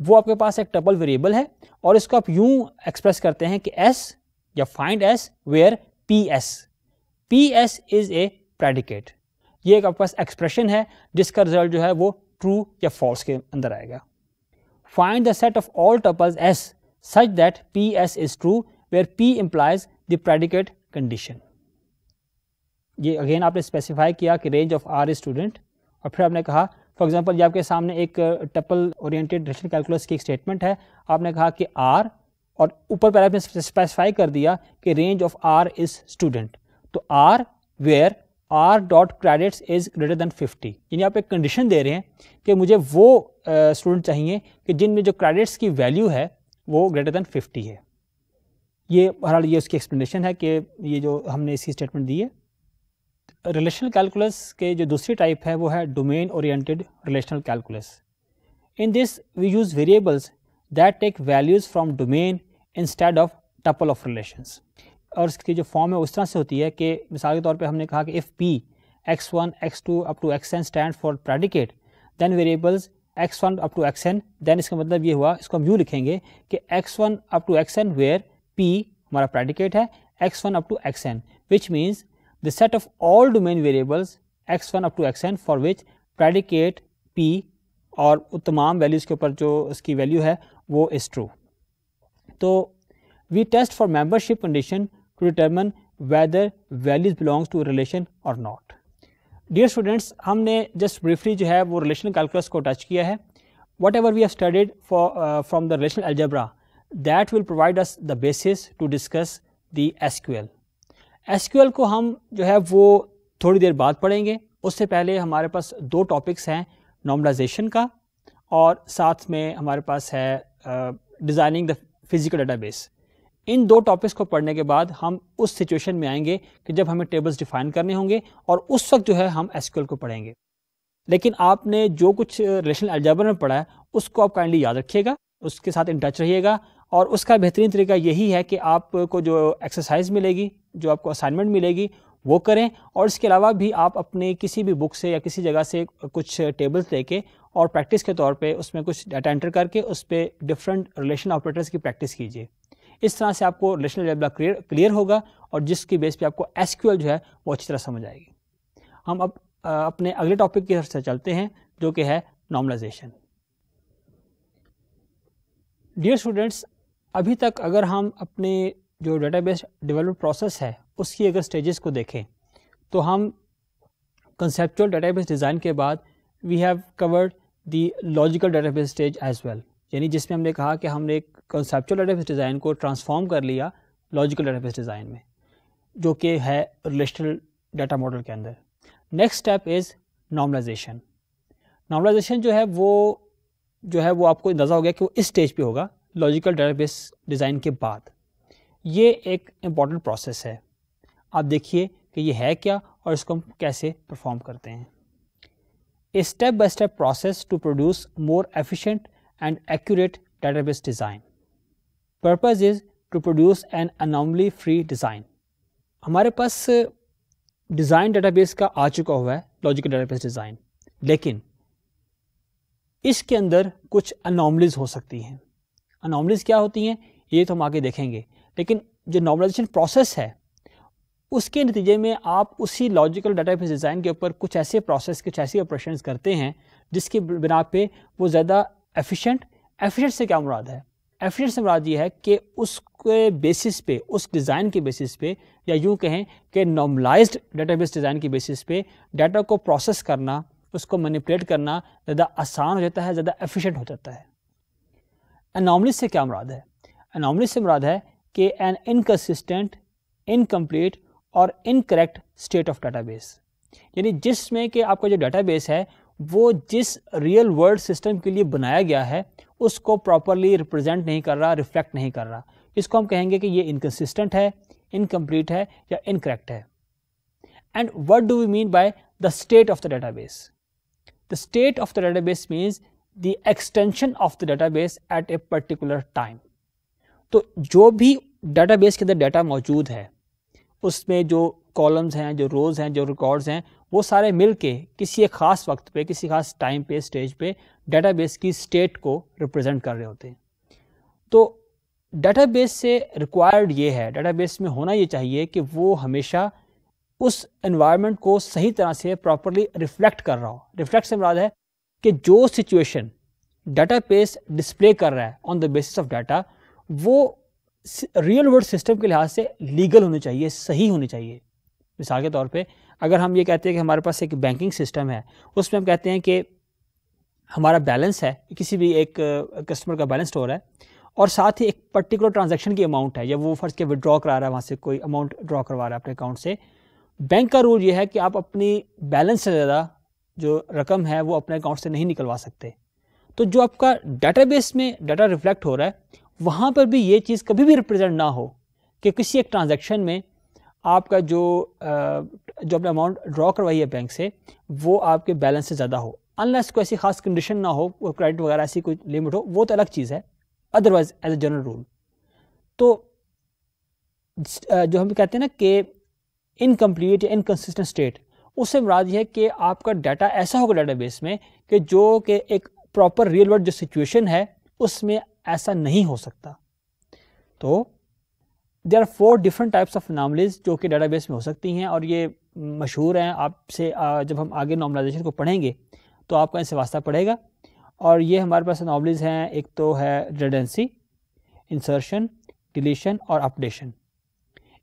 वो आपके पास एक टपल वेरिएबल है और इसको आप यूं एक्सप्रेस करते हैं कि एस या find S where P S P S is a predicate ये एक आपके पास एक्सप्रेशन है जिसका रिजल्ट जो है वो ट्रू या फॉल्स के अंदर आएगा find the set of all tuples S such that P S is true where P implies the predicate condition ये अगेन आपने स्पेसिफाई किया कि रेंज ऑफ आर स्टूडेंट और फिर आपने कहा फॉर एग्जांपल ये आपके सामने एक टपल ओरिएंटेड डिरेक्शन कैलकुलस की एक स्टेटमेंट है आपने कहा कि आर और ऊपर पहले आपने स्पेसिफाई कर दिया कि range of R is student तो R where R dot credits is greater than fifty यानी आप एक कंडीशन दे रहे हैं कि मुझे वो स्टूडेंट uh, चाहिए कि जिनमें जो क्रेडिट्स की वैल्यू है वो ग्रेटर देन फिफ्टी है ये बहरहाल ये उसकी एक्सप्लेनेशन है कि ये जो हमने इसकी स्टेटमेंट दी है रिलेशनल कैलकुलस के जो दूसरी टाइप है वो है domain oriented relational calculus in this we use variables that take values from domain instead of tuple of relations और इसकी जो फॉर्म है उस तरह से होती है कि मिसाल के तौर पे हमने कहा कि if P X one X two up to X N stand for predicate then variables X one up to X N then इसका मतलब ये हुआ इसको हम यू लिखेंगे कि X one up to X N where P हमारा प्रेडिकेट है X one up to X N which means the set of all domain variables x1 up to xn for which predicate p और तमाम values के ऊपर जो इसकी value है वो इज़ ट्रू तो we test for membership condition to determine whether values belongs to relation और नॉट डियर स्टूडेंट्स हमने जस्ट ब्रीफली जो है वो रिलेशन कैलकुलस को टच किया है whatever we have studied from the relation algebra that will provide us the basis to discuss the SQL S को हम जो है वो थोड़ी देर बाद पढ़ेंगे उससे पहले हमारे पास दो टॉपिक्स हैं नॉर्मलाइजेशन का और साथ में हमारे पास है डिज़ाइनिंग द फिज़िकल डेटाबेस इन दो टॉपिक्स को पढ़ने के बाद हम उस सिचुएशन में आएंगे कि जब हमें टेबल्स डिफाइन करने होंगे और उस वक्त जो है हम एस को पढ़ेंगे लेकिन आपने जो कुछ रिलेशन अलजेबर में पढ़ा है उसको आप काइंडली याद रखिएगा उसके साथ इन टच रहिएगा और उसका बेहतरीन तरीका यही है कि आपको जो एक्सरसाइज मिलेगी जो आपको असाइनमेंट मिलेगी वो करें और इसके अलावा भी आप अपने किसी भी बुक से या किसी जगह से कुछ टेबल्स लेके और प्रैक्टिस के तौर पे उसमें कुछ डाटा एंटर करके उस पर डिफरेंट रिलेशन ऑपरेटर्स की प्रैक्टिस कीजिए इस तरह से आपको रिलेशनल डेबला क्लियर क्लियर होगा और जिसकी बेस पे आपको एस जो है वो अच्छी तरह समझ आएगी हम अब अपने अगले टॉपिक की तरफ से चलते हैं जो कि है नॉर्मलाइजेशन डियर स्टूडेंट्स अभी तक अगर हम अपने जो डेटाबेस डेवलपमेंट प्रोसेस है उसकी अगर स्टेजेस को देखें तो हम कंसेप्चुअल डेटाबेस डिज़ाइन के बाद we have covered the logical database stage as well यानी जिसमें हमने कहा कि हमने एक कंसेप्चुअल डेटाबेस डिज़ाइन को ट्रांसफॉर्म कर लिया लॉजिकल डेटाबेस डिज़ाइन में जो कि है रिलेशनल डाटा मॉडल के अंदर next step is normalization normalization जो है वो जो है वो आपको अंदाज़ा हो गया कि वो इस स्टेज पे होगा लॉजिकल डेटाबेस डिज़ाइन के बाद ये एक इम्पॉर्टेंट प्रोसेस है आप देखिए कि ये है क्या और इसको हम कैसे परफॉर्म करते हैं a step by step process to produce more efficient and accurate database design purpose is to produce an anomaly free design हमारे पास डिज़ाइन डेटाबेस का आ चुका हुआ है लॉजिकल डेटाबेस डिज़ाइन लेकिन इसके अंदर कुछ अनोमलीज हो सकती हैं अनोमलीज क्या होती हैं ये तो हम आगे देखेंगे लेकिन जो नॉर्मलाइजेशन प्रोसेस है उसके नतीजे में आप उसी लॉजिकल बेस डिज़ाइन के ऊपर कुछ ऐसे प्रोसेस कुछ ऐसे ऑपरेशन करते हैं जिसके बिना पे वो ज़्यादा एफिशिएंट एफिशिएंट से क्या मुराद है एफिशिएंट से मुराद ये है कि उसके बेसिस पे उस डिज़ाइन के बेसिस पे या यूँ कहें कि नॉर्मलाइज्ड बेस डिज़ाइन के बेसिस पे डाटा को प्रोसेस करना उसको मैनिपलेट करना ज़्यादा आसान हो जाता है ज़्यादा एफिशेंट हो जाता है अनोमली से क्या मुराद है अनोमली से मुराद है कि एन इनकसिस्टेंट इनकम्प्लीट और इनकरेक्ट स्टेट ऑफ डाटाबेस यानी जिसमें कि आपका जो डाटाबेस है वो जिस रियल वर्ल्ड सिस्टम के लिए बनाया गया है उसको प्रॉपरली रिप्रेजेंट नहीं कर रहा रिफ्लेक्ट नहीं कर रहा इसको हम कहेंगे कि ये इनकन्सिस्टेंट है इनकम्प्लीट है या इनकरेक्ट है and what do we mean by the state of the database the state of the database means the extension of the database at a particular time. तो जो भी database के अंदर डाटा मौजूद है उसमें जो कॉलम्स हैं जो रोज़ हैं जो रिकॉर्ड्स हैं वो सारे मिल के किसी एक ख़ास वक्त पे किसी खास टाइम पे स्टेज पे डेटाबेस की स्टेट को रिप्रेजेंट कर रहे होते हैं तो डेटाबेस से रिक्वायर्ड ये है डेटाबेस में होना ये चाहिए कि वो हमेशा उस एनवायरनमेंट को सही तरह से प्रॉपरली रिफ्लेक्ट कर रहा हो रिफ्लेक्ट से मुराद है कि जो सिचुएशन डाटा बेस डिस्प्ले कर रहा है on the basis of data वो रियल वर्ल्ड सिस्टम के लिहाज से लीगल होनी चाहिए सही होनी चाहिए मिसाल के तौर पे अगर हम ये कहते हैं कि हमारे पास एक बैंकिंग सिस्टम है उसमें हम कहते हैं कि हमारा बैलेंस है किसी भी एक कस्टमर का बैलेंस स्टोर है और साथ ही एक पर्टिकुलर ट्रांजेक्शन की अमाउंट है या वो फर्ज के विड्रॉ करा रहा है वहाँ से कोई अमाउंट ड्रॉ करवा रहा है अपने अकाउंट से बैंक का रूल ये है कि आप अपनी बैलेंस से ज़्यादा जो रकम है वो अपने अकाउंट से नहीं निकलवा सकते तो जो आपका डाटाबेस में डाटा रिफ्लेक्ट हो रहा है वहाँ पर भी ये चीज़ कभी भी रिप्रेजेंट ना हो कि किसी एक ट्रांजेक्शन में आपका जो जो आपने अमाउंट ड्रॉ करवाई है बैंक से वो आपके बैलेंस से ज़्यादा हो अनलेस कोई ऐसी खास कंडीशन ना हो क्रेडिट वगैरह ऐसी कोई लिमिट हो वो तो अलग चीज़ है otherwise as a general rule तो जो हम कहते हैं ना कि इनकम्प्लीट या इनकन्सिस्टेंट स्टेट उससे मुराद ये है कि आपका डाटा ऐसा होगा डाटाबेस में कि जो कि एक प्रॉपर रियल वर्ल्ड जो सिचुएशन है उसमें ऐसा नहीं हो सकता तो there are four different types of anomalies जो कि डाटाबेस में हो सकती हैं और ये मशहूर हैं आपसे जब हम आगे नॉर्मलाइजेशन को पढ़ेंगे तो आपका इनसे वास्ता पड़ेगा और ये हमारे पास नॉमलीज हैं एक तो है रेडेंसी इंसर्शन डिलीशन और अपडेशन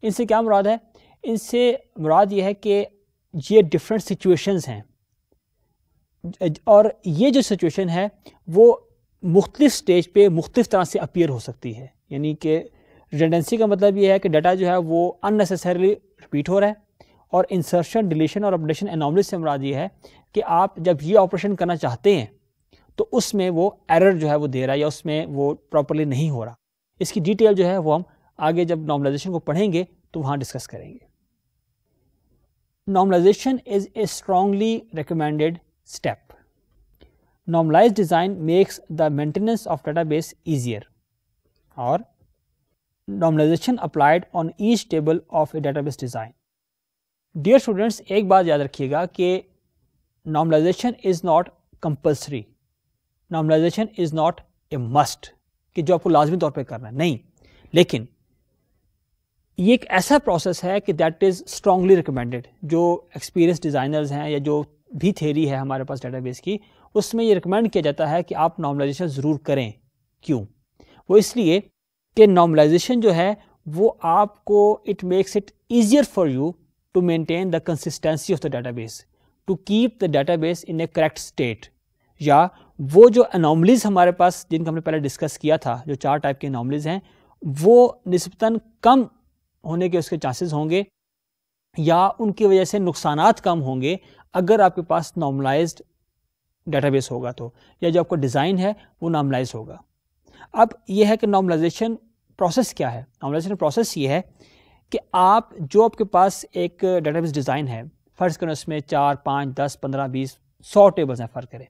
इनसे क्या मुराद है इनसे मुराद ये है कि ये डिफरेंट सिचुएशंस हैं और ये जो सिचुएशन है वो मुख्तलिफ स्टेज पे मुख्तलिफ तरह से अपीयर हो सकती है यानी कि रिटेंडेंसी का मतलब ये है कि डाटा जो है वो अननेसेसरली रिपीट हो रहा है और इंसर्शन डिलीशन और अपडेशन एनॉमली से मराद ये है कि आप जब ये ऑपरेशन करना चाहते हैं तो उसमें वो एरर जो है वो दे रहा है या उसमें वो प्रॉपरली नहीं हो रहा इसकी डिटेल जो है वो हम आगे जब नॉर्मलाइजेशन को पढ़ेंगे तो वहाँ डिस्कस करेंगे normalization is a strongly recommended step. Normalized design makes the maintenance of database easier or normalization applied on each table of a database design. Dear students, एक बात याद रखिएगा कि normalization is not compulsory. Normalization is not a must कि जो आपको लाजमी तौर पे करना है नहीं लेकिन ये एक ऐसा प्रोसेस है कि दैट इज़ स्ट्रांगली रिकमेंडेड जो एक्सपीरियंस डिज़ाइनर्स हैं या जो भी थेरी है हमारे पास डेटाबेस की उसमें ये रिकमेंड किया जाता है कि आप नॉर्मलाइजेशन ज़रूर करें क्यों वो इसलिए कि नॉर्मलाइजेशन जो है वो आपको it makes it easier for you to maintain the consistency of the database to keep the database in a correct state या वो जो अनोमलीज हमारे पास जिनका हमने पहले डिस्कस किया था जो चार टाइप के अनोमलीज हैं वो नस्बता कम होने के उसके चांसेस होंगे या उनकी वजह से नुकसान कम होंगे अगर आपके पास नॉर्मलाइज डेटाबेस होगा तो या जो आपका डिज़ाइन है वो नॉर्मलाइज होगा अब यह है कि नॉर्मलाइजेशन प्रोसेस क्या है नॉर्मलाइजेशन प्रोसेस ये है कि आप जो आपके पास एक डेटाबेस डिज़ाइन है फ़र्ज़ करें उसमें चार पाँच दस पंद्रह बीस सौ टेबल्स हैं फ़र्ज़ करें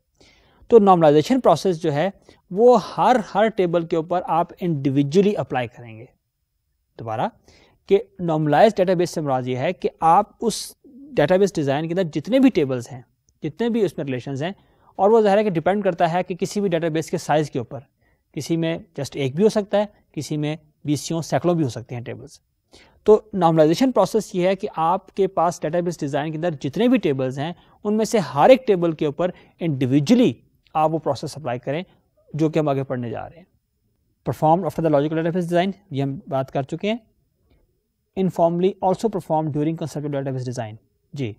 तो नॉर्मलाइजेशन प्रोसेस जो है वो हर हर टेबल के ऊपर आप इंडिविजुअली अप्लाई करेंगे दोबारा कि नॉर्मलाइज डेटाबेस से मुराद ये है कि आप उस डेटाबेस डिज़ाइन के अंदर जितने भी टेबल्स हैं जितने भी उसमें रिलेशन हैं और वो ज़ाहिर है कि डिपेंड करता है कि किसी भी डेटाबेस के साइज़ के ऊपर किसी में जस्ट एक भी हो सकता है किसी में बीसियों सैकड़ों भी हो सकते हैं टेबल्स तो नॉर्मलाइजेशन प्रोसेस ये है कि आपके पास डेटाबेस डिज़ाइन के अंदर जितने भी टेबल्स हैं उनमें से हर एक टेबल के ऊपर इंडिविजुअली आप वो प्रोसेस अप्लाई करें जो कि हम आगे पढ़ने जा रहे हैं perform after the logical database design ये हम बात कर चुके हैं informally also perform during constructive database design जी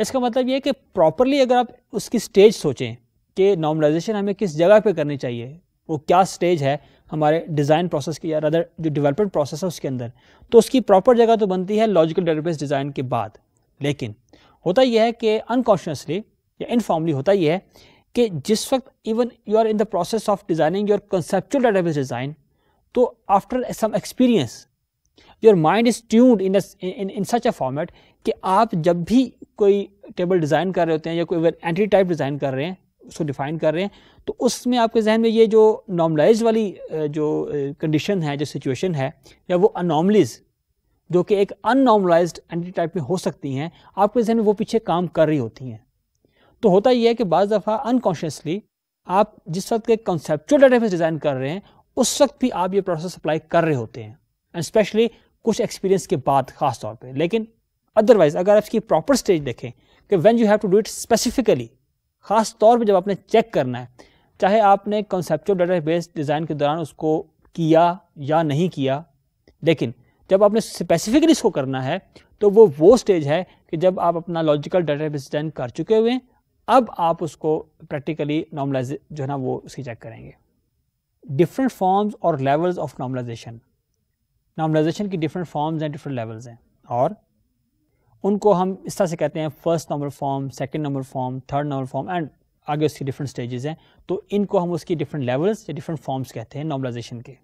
इसका मतलब ये कि प्रॉपरली अगर आप उसकी स्टेज सोचें कि नॉर्मलाइजेशन हमें किस जगह पर करनी चाहिए वो क्या स्टेज है हमारे डिज़ाइन प्रोसेस की या अदर जो डिवेलपमेंट प्रोसेस है उसके अंदर तो उसकी प्रॉपर जगह तो बनती है लॉजिकल डेटाबेस डिज़ाइन के बाद लेकिन होता यह है कि अनकॉन्शियसली या इनफॉर्मली होता यह है कि जिस वक्त even you are in the process of designing your conceptual database design तो after some experience your mind is tuned in in in such a format कि आप जब भी कोई टेबल डिज़ाइन कर रहे होते हैं या कोई एंट्री टाइप डिज़ाइन कर रहे हैं उसको डिफ़ाइन कर रहे हैं तो उसमें आपके जहन में ये जो नॉर्मलाइज वाली जो कंडीशन है जो सिचुएशन है या वो अनॉमलीज जो कि एक अननॉर्मलाइज एंट्री टाइप में हो सकती हैं आपके जहन में वो पीछे काम कर रही होती हैं तो होता यह है कि बज़ दफ़ा अनकॉन्शियसली आप जिस वक्त के कॉन्सेप्चुअल डेटाबेस डिज़ाइन कर रहे हैं उस वक्त भी आप ये प्रोसेस अप्लाई कर रहे होते हैं एंड स्पेशली कुछ एक्सपीरियंस के बाद खास तौर पे लेकिन अदरवाइज अगर आप इसकी प्रॉपर स्टेज देखें कि when you have to do it specifically खास तौर पे जब आपने चेक करना है चाहे आपने कॉन्सेप्चुअल बेस डिज़ाइन के दौरान उसको किया या नहीं किया लेकिन जब आपने स्पेसिफिकली इसको करना है तो वो वो स्टेज है कि जब आप अपना लॉजिकल डाटा बेस डिज़ाइन कर चुके हुए अब आप उसको प्रैक्टिकली नॉर्मलाइज जो है ना वो उसकी चेक करेंगे डिफरेंट फॉर्म्स और लेवल्स ऑफ नॉर्मलाइजेशन नॉर्मलाइजेशन की डिफरेंट फॉर्म्स हैं डिफरेंट लेवल्स हैं और उनको हम इस तरह से कहते हैं first number form second number form third number form and आगे उसकी डिफरेंट स्टेजेस हैं तो इनको हम उसकी डिफरेंट लेवल्स या डिफरेंट फॉर्म्स कहते हैं नॉर्मलाइजेशन के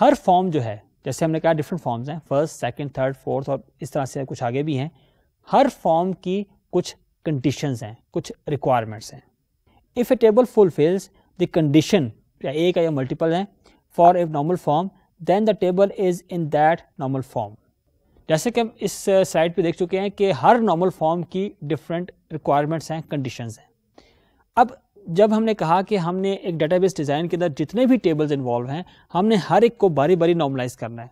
हर फॉर्म जो है जैसे हमने कहा डिफरेंट फॉर्म्स हैं फर्स्ट सेकेंड थर्ड फोर्थ और इस तरह से कुछ आगे भी हैं हर फॉर्म की कुछ कंडीशन हैं कुछ रिक्वायरमेंट्स हैं if a table fulfils the condition या एक या मल्टीपल हैं for a normal form then the table is in that normal form जैसे कि हम इस साइड uh, पे देख चुके हैं कि हर नॉर्मल फॉर्म की डिफरेंट रिक्वायरमेंट्स हैं कंडीशंस हैं अब जब हमने कहा कि हमने एक डेटाबेस डिज़ाइन के अंदर जितने भी टेबल्स इन्वॉल्व हैं हमने हर एक को बारी बारी नॉर्मलाइज करना है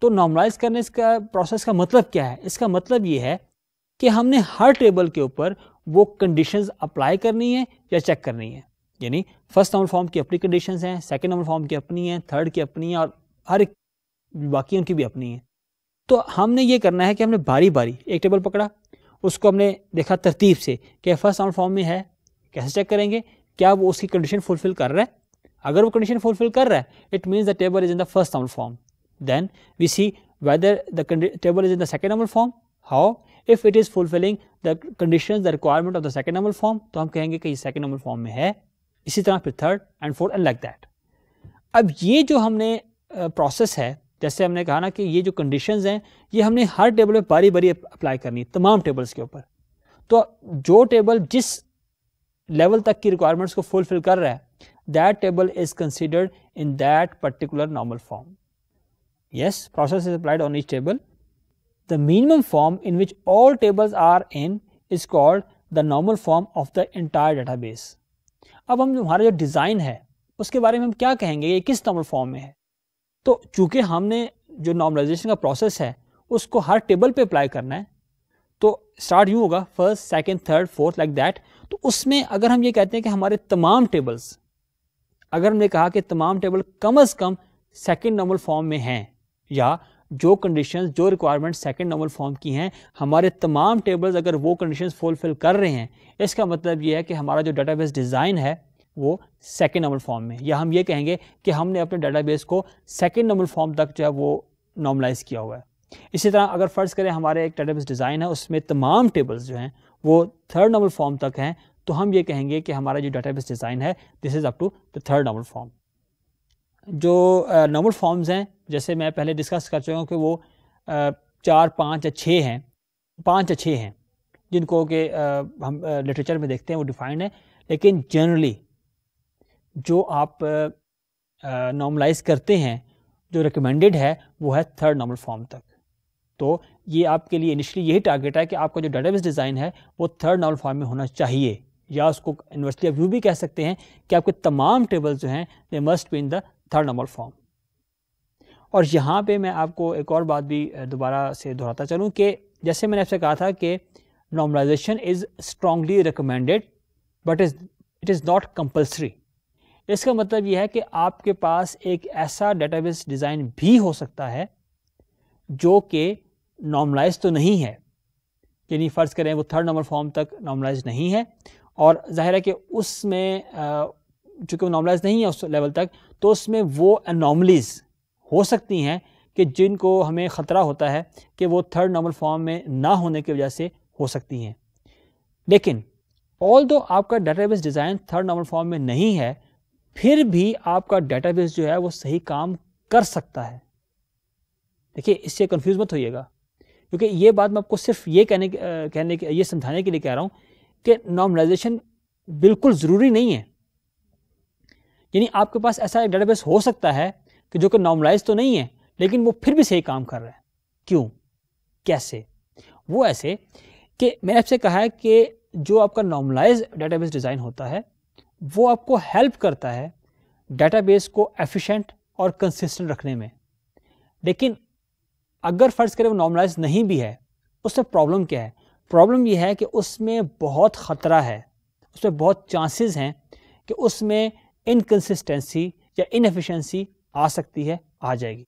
तो नॉर्मलाइज करने इसका प्रोसेस का मतलब क्या है इसका मतलब ये है कि हमने हर टेबल के ऊपर वो कंडीशंस अप्लाई करनी है या चेक करनी है यानी फर्स्ट नॉर्मल फॉर्म की अपनी कंडीशन है सेकेंड नॉर्मल फॉर्म की अपनी है थर्ड की अपनी है और हर एक बाकी उनकी भी अपनी है तो हमने ये करना है कि हमने बारी बारी एक टेबल पकड़ा उसको हमने देखा तरतीब से कि फर्स्ट नॉर्मल फॉर्म में है कैसे चेक करेंगे क्या वो उसकी कंडीशन फुलफिल कर रहा है अगर वो कंडीशन फुलफिल कर रहा है it means the table is in the first normal form then we see whether the is in the second second form how if it is fulfilling the condition the requirement of the the second form तो हम कहेंगे कि second second form में है इसी तरह फिर third and fourth and like that अब ये जो हमने प्रोसेस है जैसे हमने कहा ना कि ये जो कंडीशंस हैं ये हमने हर टेबल पे बारी बारी अप्लाई करनी है तमाम टेबल्स के ऊपर तो जो टेबल जिस लेवल तक की रिक्वायरमेंट्स को फुलफिल कर रहा है that table is considered in that particular normal form yes process is applied on each table the minimum form in which all tables are in is called the normal form of the entire database अब हम हमारा जो design है उसके बारे में हम क्या कहेंगे ये किस नॉर्मल फॉर्म में है तो चूंकि हमने जो नॉर्मलाइजेशन का प्रोसेस है उसको हर टेबल पे अप्लाई करना है तो स्टार्ट यूँ होगा first second third fourth like that तो उसमें अगर हम ये कहते हैं कि हमारे तमाम टेबल्स अगर हमने कहा कि तमाम टेबल कम अज़ कम सेकेंड नॉर्मल फॉर्म में हैं या जो कंडीशंस जो रिक्वायरमेंट सेकंड नॉर्मल फॉर्म की हैं हमारे तमाम टेबल्स अगर वो कंडीशंस फुलफिल कर रहे हैं इसका मतलब ये है कि हमारा जो डाटाबेस डिज़ाइन है वो सेकेंड नॉर्मल फॉर्म में या हम ये कहेंगे कि हमने अपने डाटाबेस को सेकेंड नॉर्मल फॉर्म तक जो है वो नॉर्मलाइज किया हुआ है इसी तरह अगर फ़र्ज़ करें हमारे एक बेस डिज़ाइन है उसमें तमाम टेबल्स जो हैं वो थर्ड नॉर्मल फॉर्म तक हैं तो हम ये कहेंगे कि हमारा जो बेस डिज़ाइन है this is up to the third normal form जो नॉर्मल फॉर्म्स हैं जैसे मैं पहले डिस्कस कर चुका हूँ कि वो चार पाँच या छः हैं पाँच या छः हैं जिनको के हम लिटरेचर में देखते हैं वो डिफाइंड है लेकिन जनरली जो आप नॉर्मलाइज करते हैं जो रिकमेंडेड है वो है थर्ड नॉर्मल फॉर्म तक तो ये आपके लिए इनिशियली यही टारगेट है कि आपका जो डाटाबेस डिज़ाइन है वो थर्ड नॉर्मल फॉर्म में होना चाहिए या उसको यूनिवर्सिटी ऑफ व्यू भी कह सकते हैं कि आपके तमाम टेबल्स जो हैं they must be in the third number form और यहाँ पे मैं आपको एक और बात भी दोबारा से दोहराता चलूँ कि जैसे मैंने आपसे कहा था कि normalisation is strongly recommended but is it is not compulsory इसका मतलब यह है कि आपके पास एक ऐसा डेटाबेस डिज़ाइन भी हो सकता है जो कि नॉर्मलाइज तो नहीं है यानी फ़र्ज़ करें वो थर्ड नंबर फॉर्म तक नॉर्मलाइज नहीं है और जाहिर है कि उसमें चूँकि वो नॉर्मलाइज नहीं है उस लेवल तक तो उसमें वो अनोमलीज हो सकती हैं कि जिनको हमें ख़तरा होता है कि वो थर्ड नॉर्मल फॉर्म में ना होने की वजह से हो सकती हैं लेकिन ऑल दो आपका base design third normal form में नहीं है फिर भी आपका बेस जो है वो सही काम कर सकता है देखिए इससे कन्फ्यूज मत होइएगा क्योंकि ये बात मैं आपको सिर्फ ये कहने कहने के ये समझाने के लिए कह रहा हूँ कि नॉर्मलाइजेशन बिल्कुल ज़रूरी नहीं है यानी आपके पास ऐसा एक डेटाबेस हो सकता है कि जो कि नॉर्मलाइज तो नहीं है लेकिन वो फिर भी सही काम कर रहा है क्यों कैसे वो ऐसे कि मैंने आपसे कहा है कि जो आपका नॉर्मलाइज डेटाबेस डिज़ाइन होता है वो आपको हेल्प करता है डेटाबेस को एफिशिएंट और कंसिस्टेंट रखने में लेकिन अगर फ़र्ज़ करें वो नॉर्मलाइज नहीं भी है उसमें प्रॉब्लम क्या है प्रॉब्लम यह है कि उसमें बहुत ख़तरा है उसमें बहुत चांसेस हैं कि उसमें इनकन्सिस्टेंसी या इनफिशेंसी आ सकती है आ जाएगी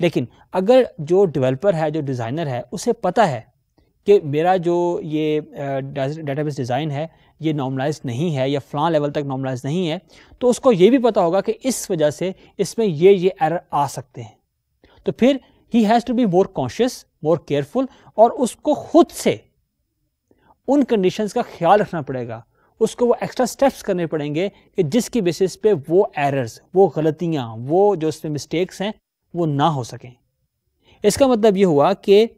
लेकिन अगर जो डेवलपर है जो डिज़ाइनर है उसे पता है कि मेरा जो ये बेस डिज़ाइन है ये नॉर्मलाइज नहीं है या फ्लॉ लेवल तक नॉर्मलाइज नहीं है तो उसको ये भी पता होगा कि इस वजह से इसमें ये ये एरर आ सकते हैं तो फिर he has to be more conscious more careful और उसको खुद से उन कंडीशंस का ख्याल रखना पड़ेगा उसको वो एक्स्ट्रा स्टेप्स करने पड़ेंगे कि जिसकी बेसिस पे वो एरर्स वो गलतियाँ वो जो उसमें मिस्टेक्स हैं वो ना हो सकें इसका मतलब ये हुआ कि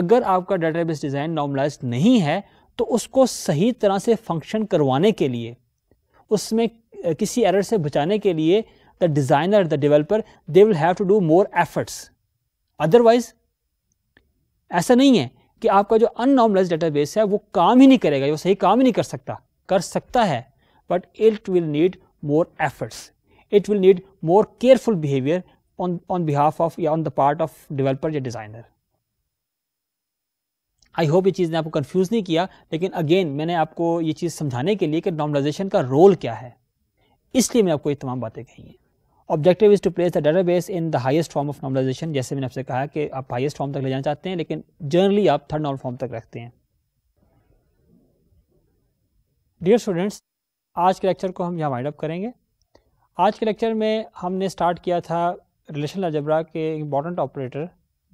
अगर आपका डाटाबेस डिज़ाइन नॉर्मलाइज नहीं है तो उसको सही तरह से फंक्शन करवाने के लिए उसमें किसी एरर से बचाने के लिए the designer the developer they will have to do more efforts otherwise ऐसा नहीं है कि आपका जो अननॉर्मलाइज डाटाबेस है वो काम ही नहीं करेगा वो सही काम ही नहीं कर सकता कर सकता है but it will need more efforts it will need more careful behaviour on on behalf of या on the part of developer या डिजाइनर आई होप ये चीज़ ने आपको कन्फ्यूज़ नहीं किया लेकिन अगेन मैंने आपको ये चीज़ समझाने के लिए कि नॉर्मलाइजेशन का रोल क्या है इसलिए मैं आपको ये तमाम बातें कही हैं objective is to place the database in the highest form of normalisation जैसे मैंने आपसे कहा कि आप हाइस्ट फॉर्म तक ले जाना चाहते हैं लेकिन जनरली आप थर्ड नॉर्मल फॉर्म तक रखते हैं डियर स्टूडेंट्स आज के लेक्चर को हम यहाँ वाइंड अप करेंगे आज के लेक्चर में हमने स्टार्ट किया था रिलेशन अजबरा के इम्पॉर्टेंट ऑपरेटर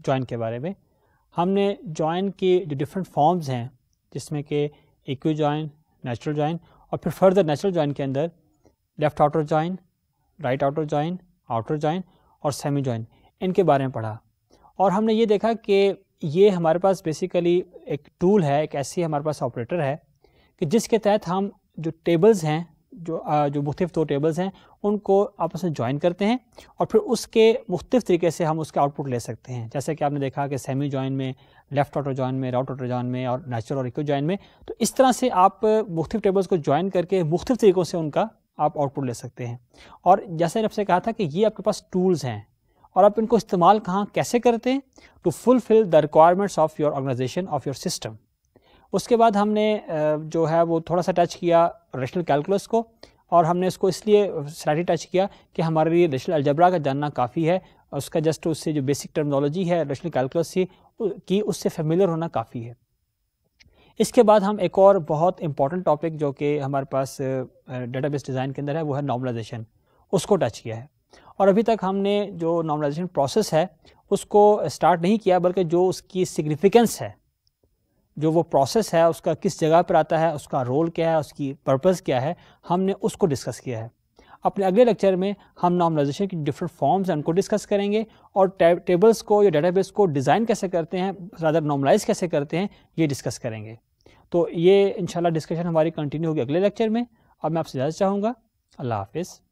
जॉइन के बारे में हमने जॉइन के जो डिफरेंट फॉर्म्स हैं जिसमें कि इक्वी जॉइन नेचुरल जॉइन और फिर फर्दर नेचुरल जॉइन के अंदर left outer join right outer join outer join और सेमी जॉइन इनके बारे में पढ़ा और हमने ये देखा कि ये हमारे पास बेसिकली एक टूल है एक ऐसी हमारे पास ऑपरेटर है कि जिसके तहत हम जो टेबल्स हैं जो जो मुख्तफ दो टेबल्स हैं उनको आपस में ज्वाइन करते हैं और फिर उसके मुख्तफ तरीके से हम उसका आउटपुट ले सकते हैं जैसे कि आपने देखा कि सेमी जॉइन में लेफ्ट ऑटो जॉइन में राउट ऑटो जॉइन में और नेचुरल और इक्व जॉइन में तो इस तरह से आप मुख्तफ टेबल्स को ज्वाइन करके मुख्तफ तरीक़ों से उनका आप आउटपुट ले सकते हैं और जैसे आपसे कहा था कि ये आपके पास टूल्स हैं और आप इनको इस्तेमाल कहाँ कैसे करते हैं to fulfil the requirements of your organisation of your system उसके बाद हमने जो है वो थोड़ा सा टच किया रेशनल कैलकुलस को और हमने इसको इसलिए स्लाइटली टच किया कि हमारे लिए रेशनल अलजबरा का जानना काफ़ी है और उसका जस्ट उससे जो बेसिक टर्मनोलॉजी है रेशनल कैलकुलस से की उससे फेमिलर होना काफ़ी है इसके बाद हम एक और बहुत इंपॉर्टेंट टॉपिक जो कि हमारे पास डेटा डिज़ाइन के अंदर है वो है नॉर्मलाइजेशन उसको टच किया है और अभी तक हमने जो नॉर्मलाइजेशन प्रोसेस है उसको स्टार्ट नहीं किया बल्कि जो उसकी सिग्निफिकेंस है जो वो प्रोसेस है उसका किस जगह पर आता है उसका रोल क्या है उसकी पर्पज़ क्या है हमने उसको डिस्कस किया है अपने अगले लेक्चर में हम नॉर्मलाइजेशन की डिफरेंट फॉर्म्स हैं उनको डिस्कस करेंगे और टेबल्स को या डेटाबेस को डिज़ाइन कैसे करते हैं ज़्यादा नॉर्मलाइज कैसे करते हैं ये डिस्कस करेंगे तो ये इंशाल्लाह डिस्कशन हमारी कंटिन्यू होगी अगले लेक्चर में अब मैं आपसे इजाज़त चाहूँगा अल्लाह हाफिज़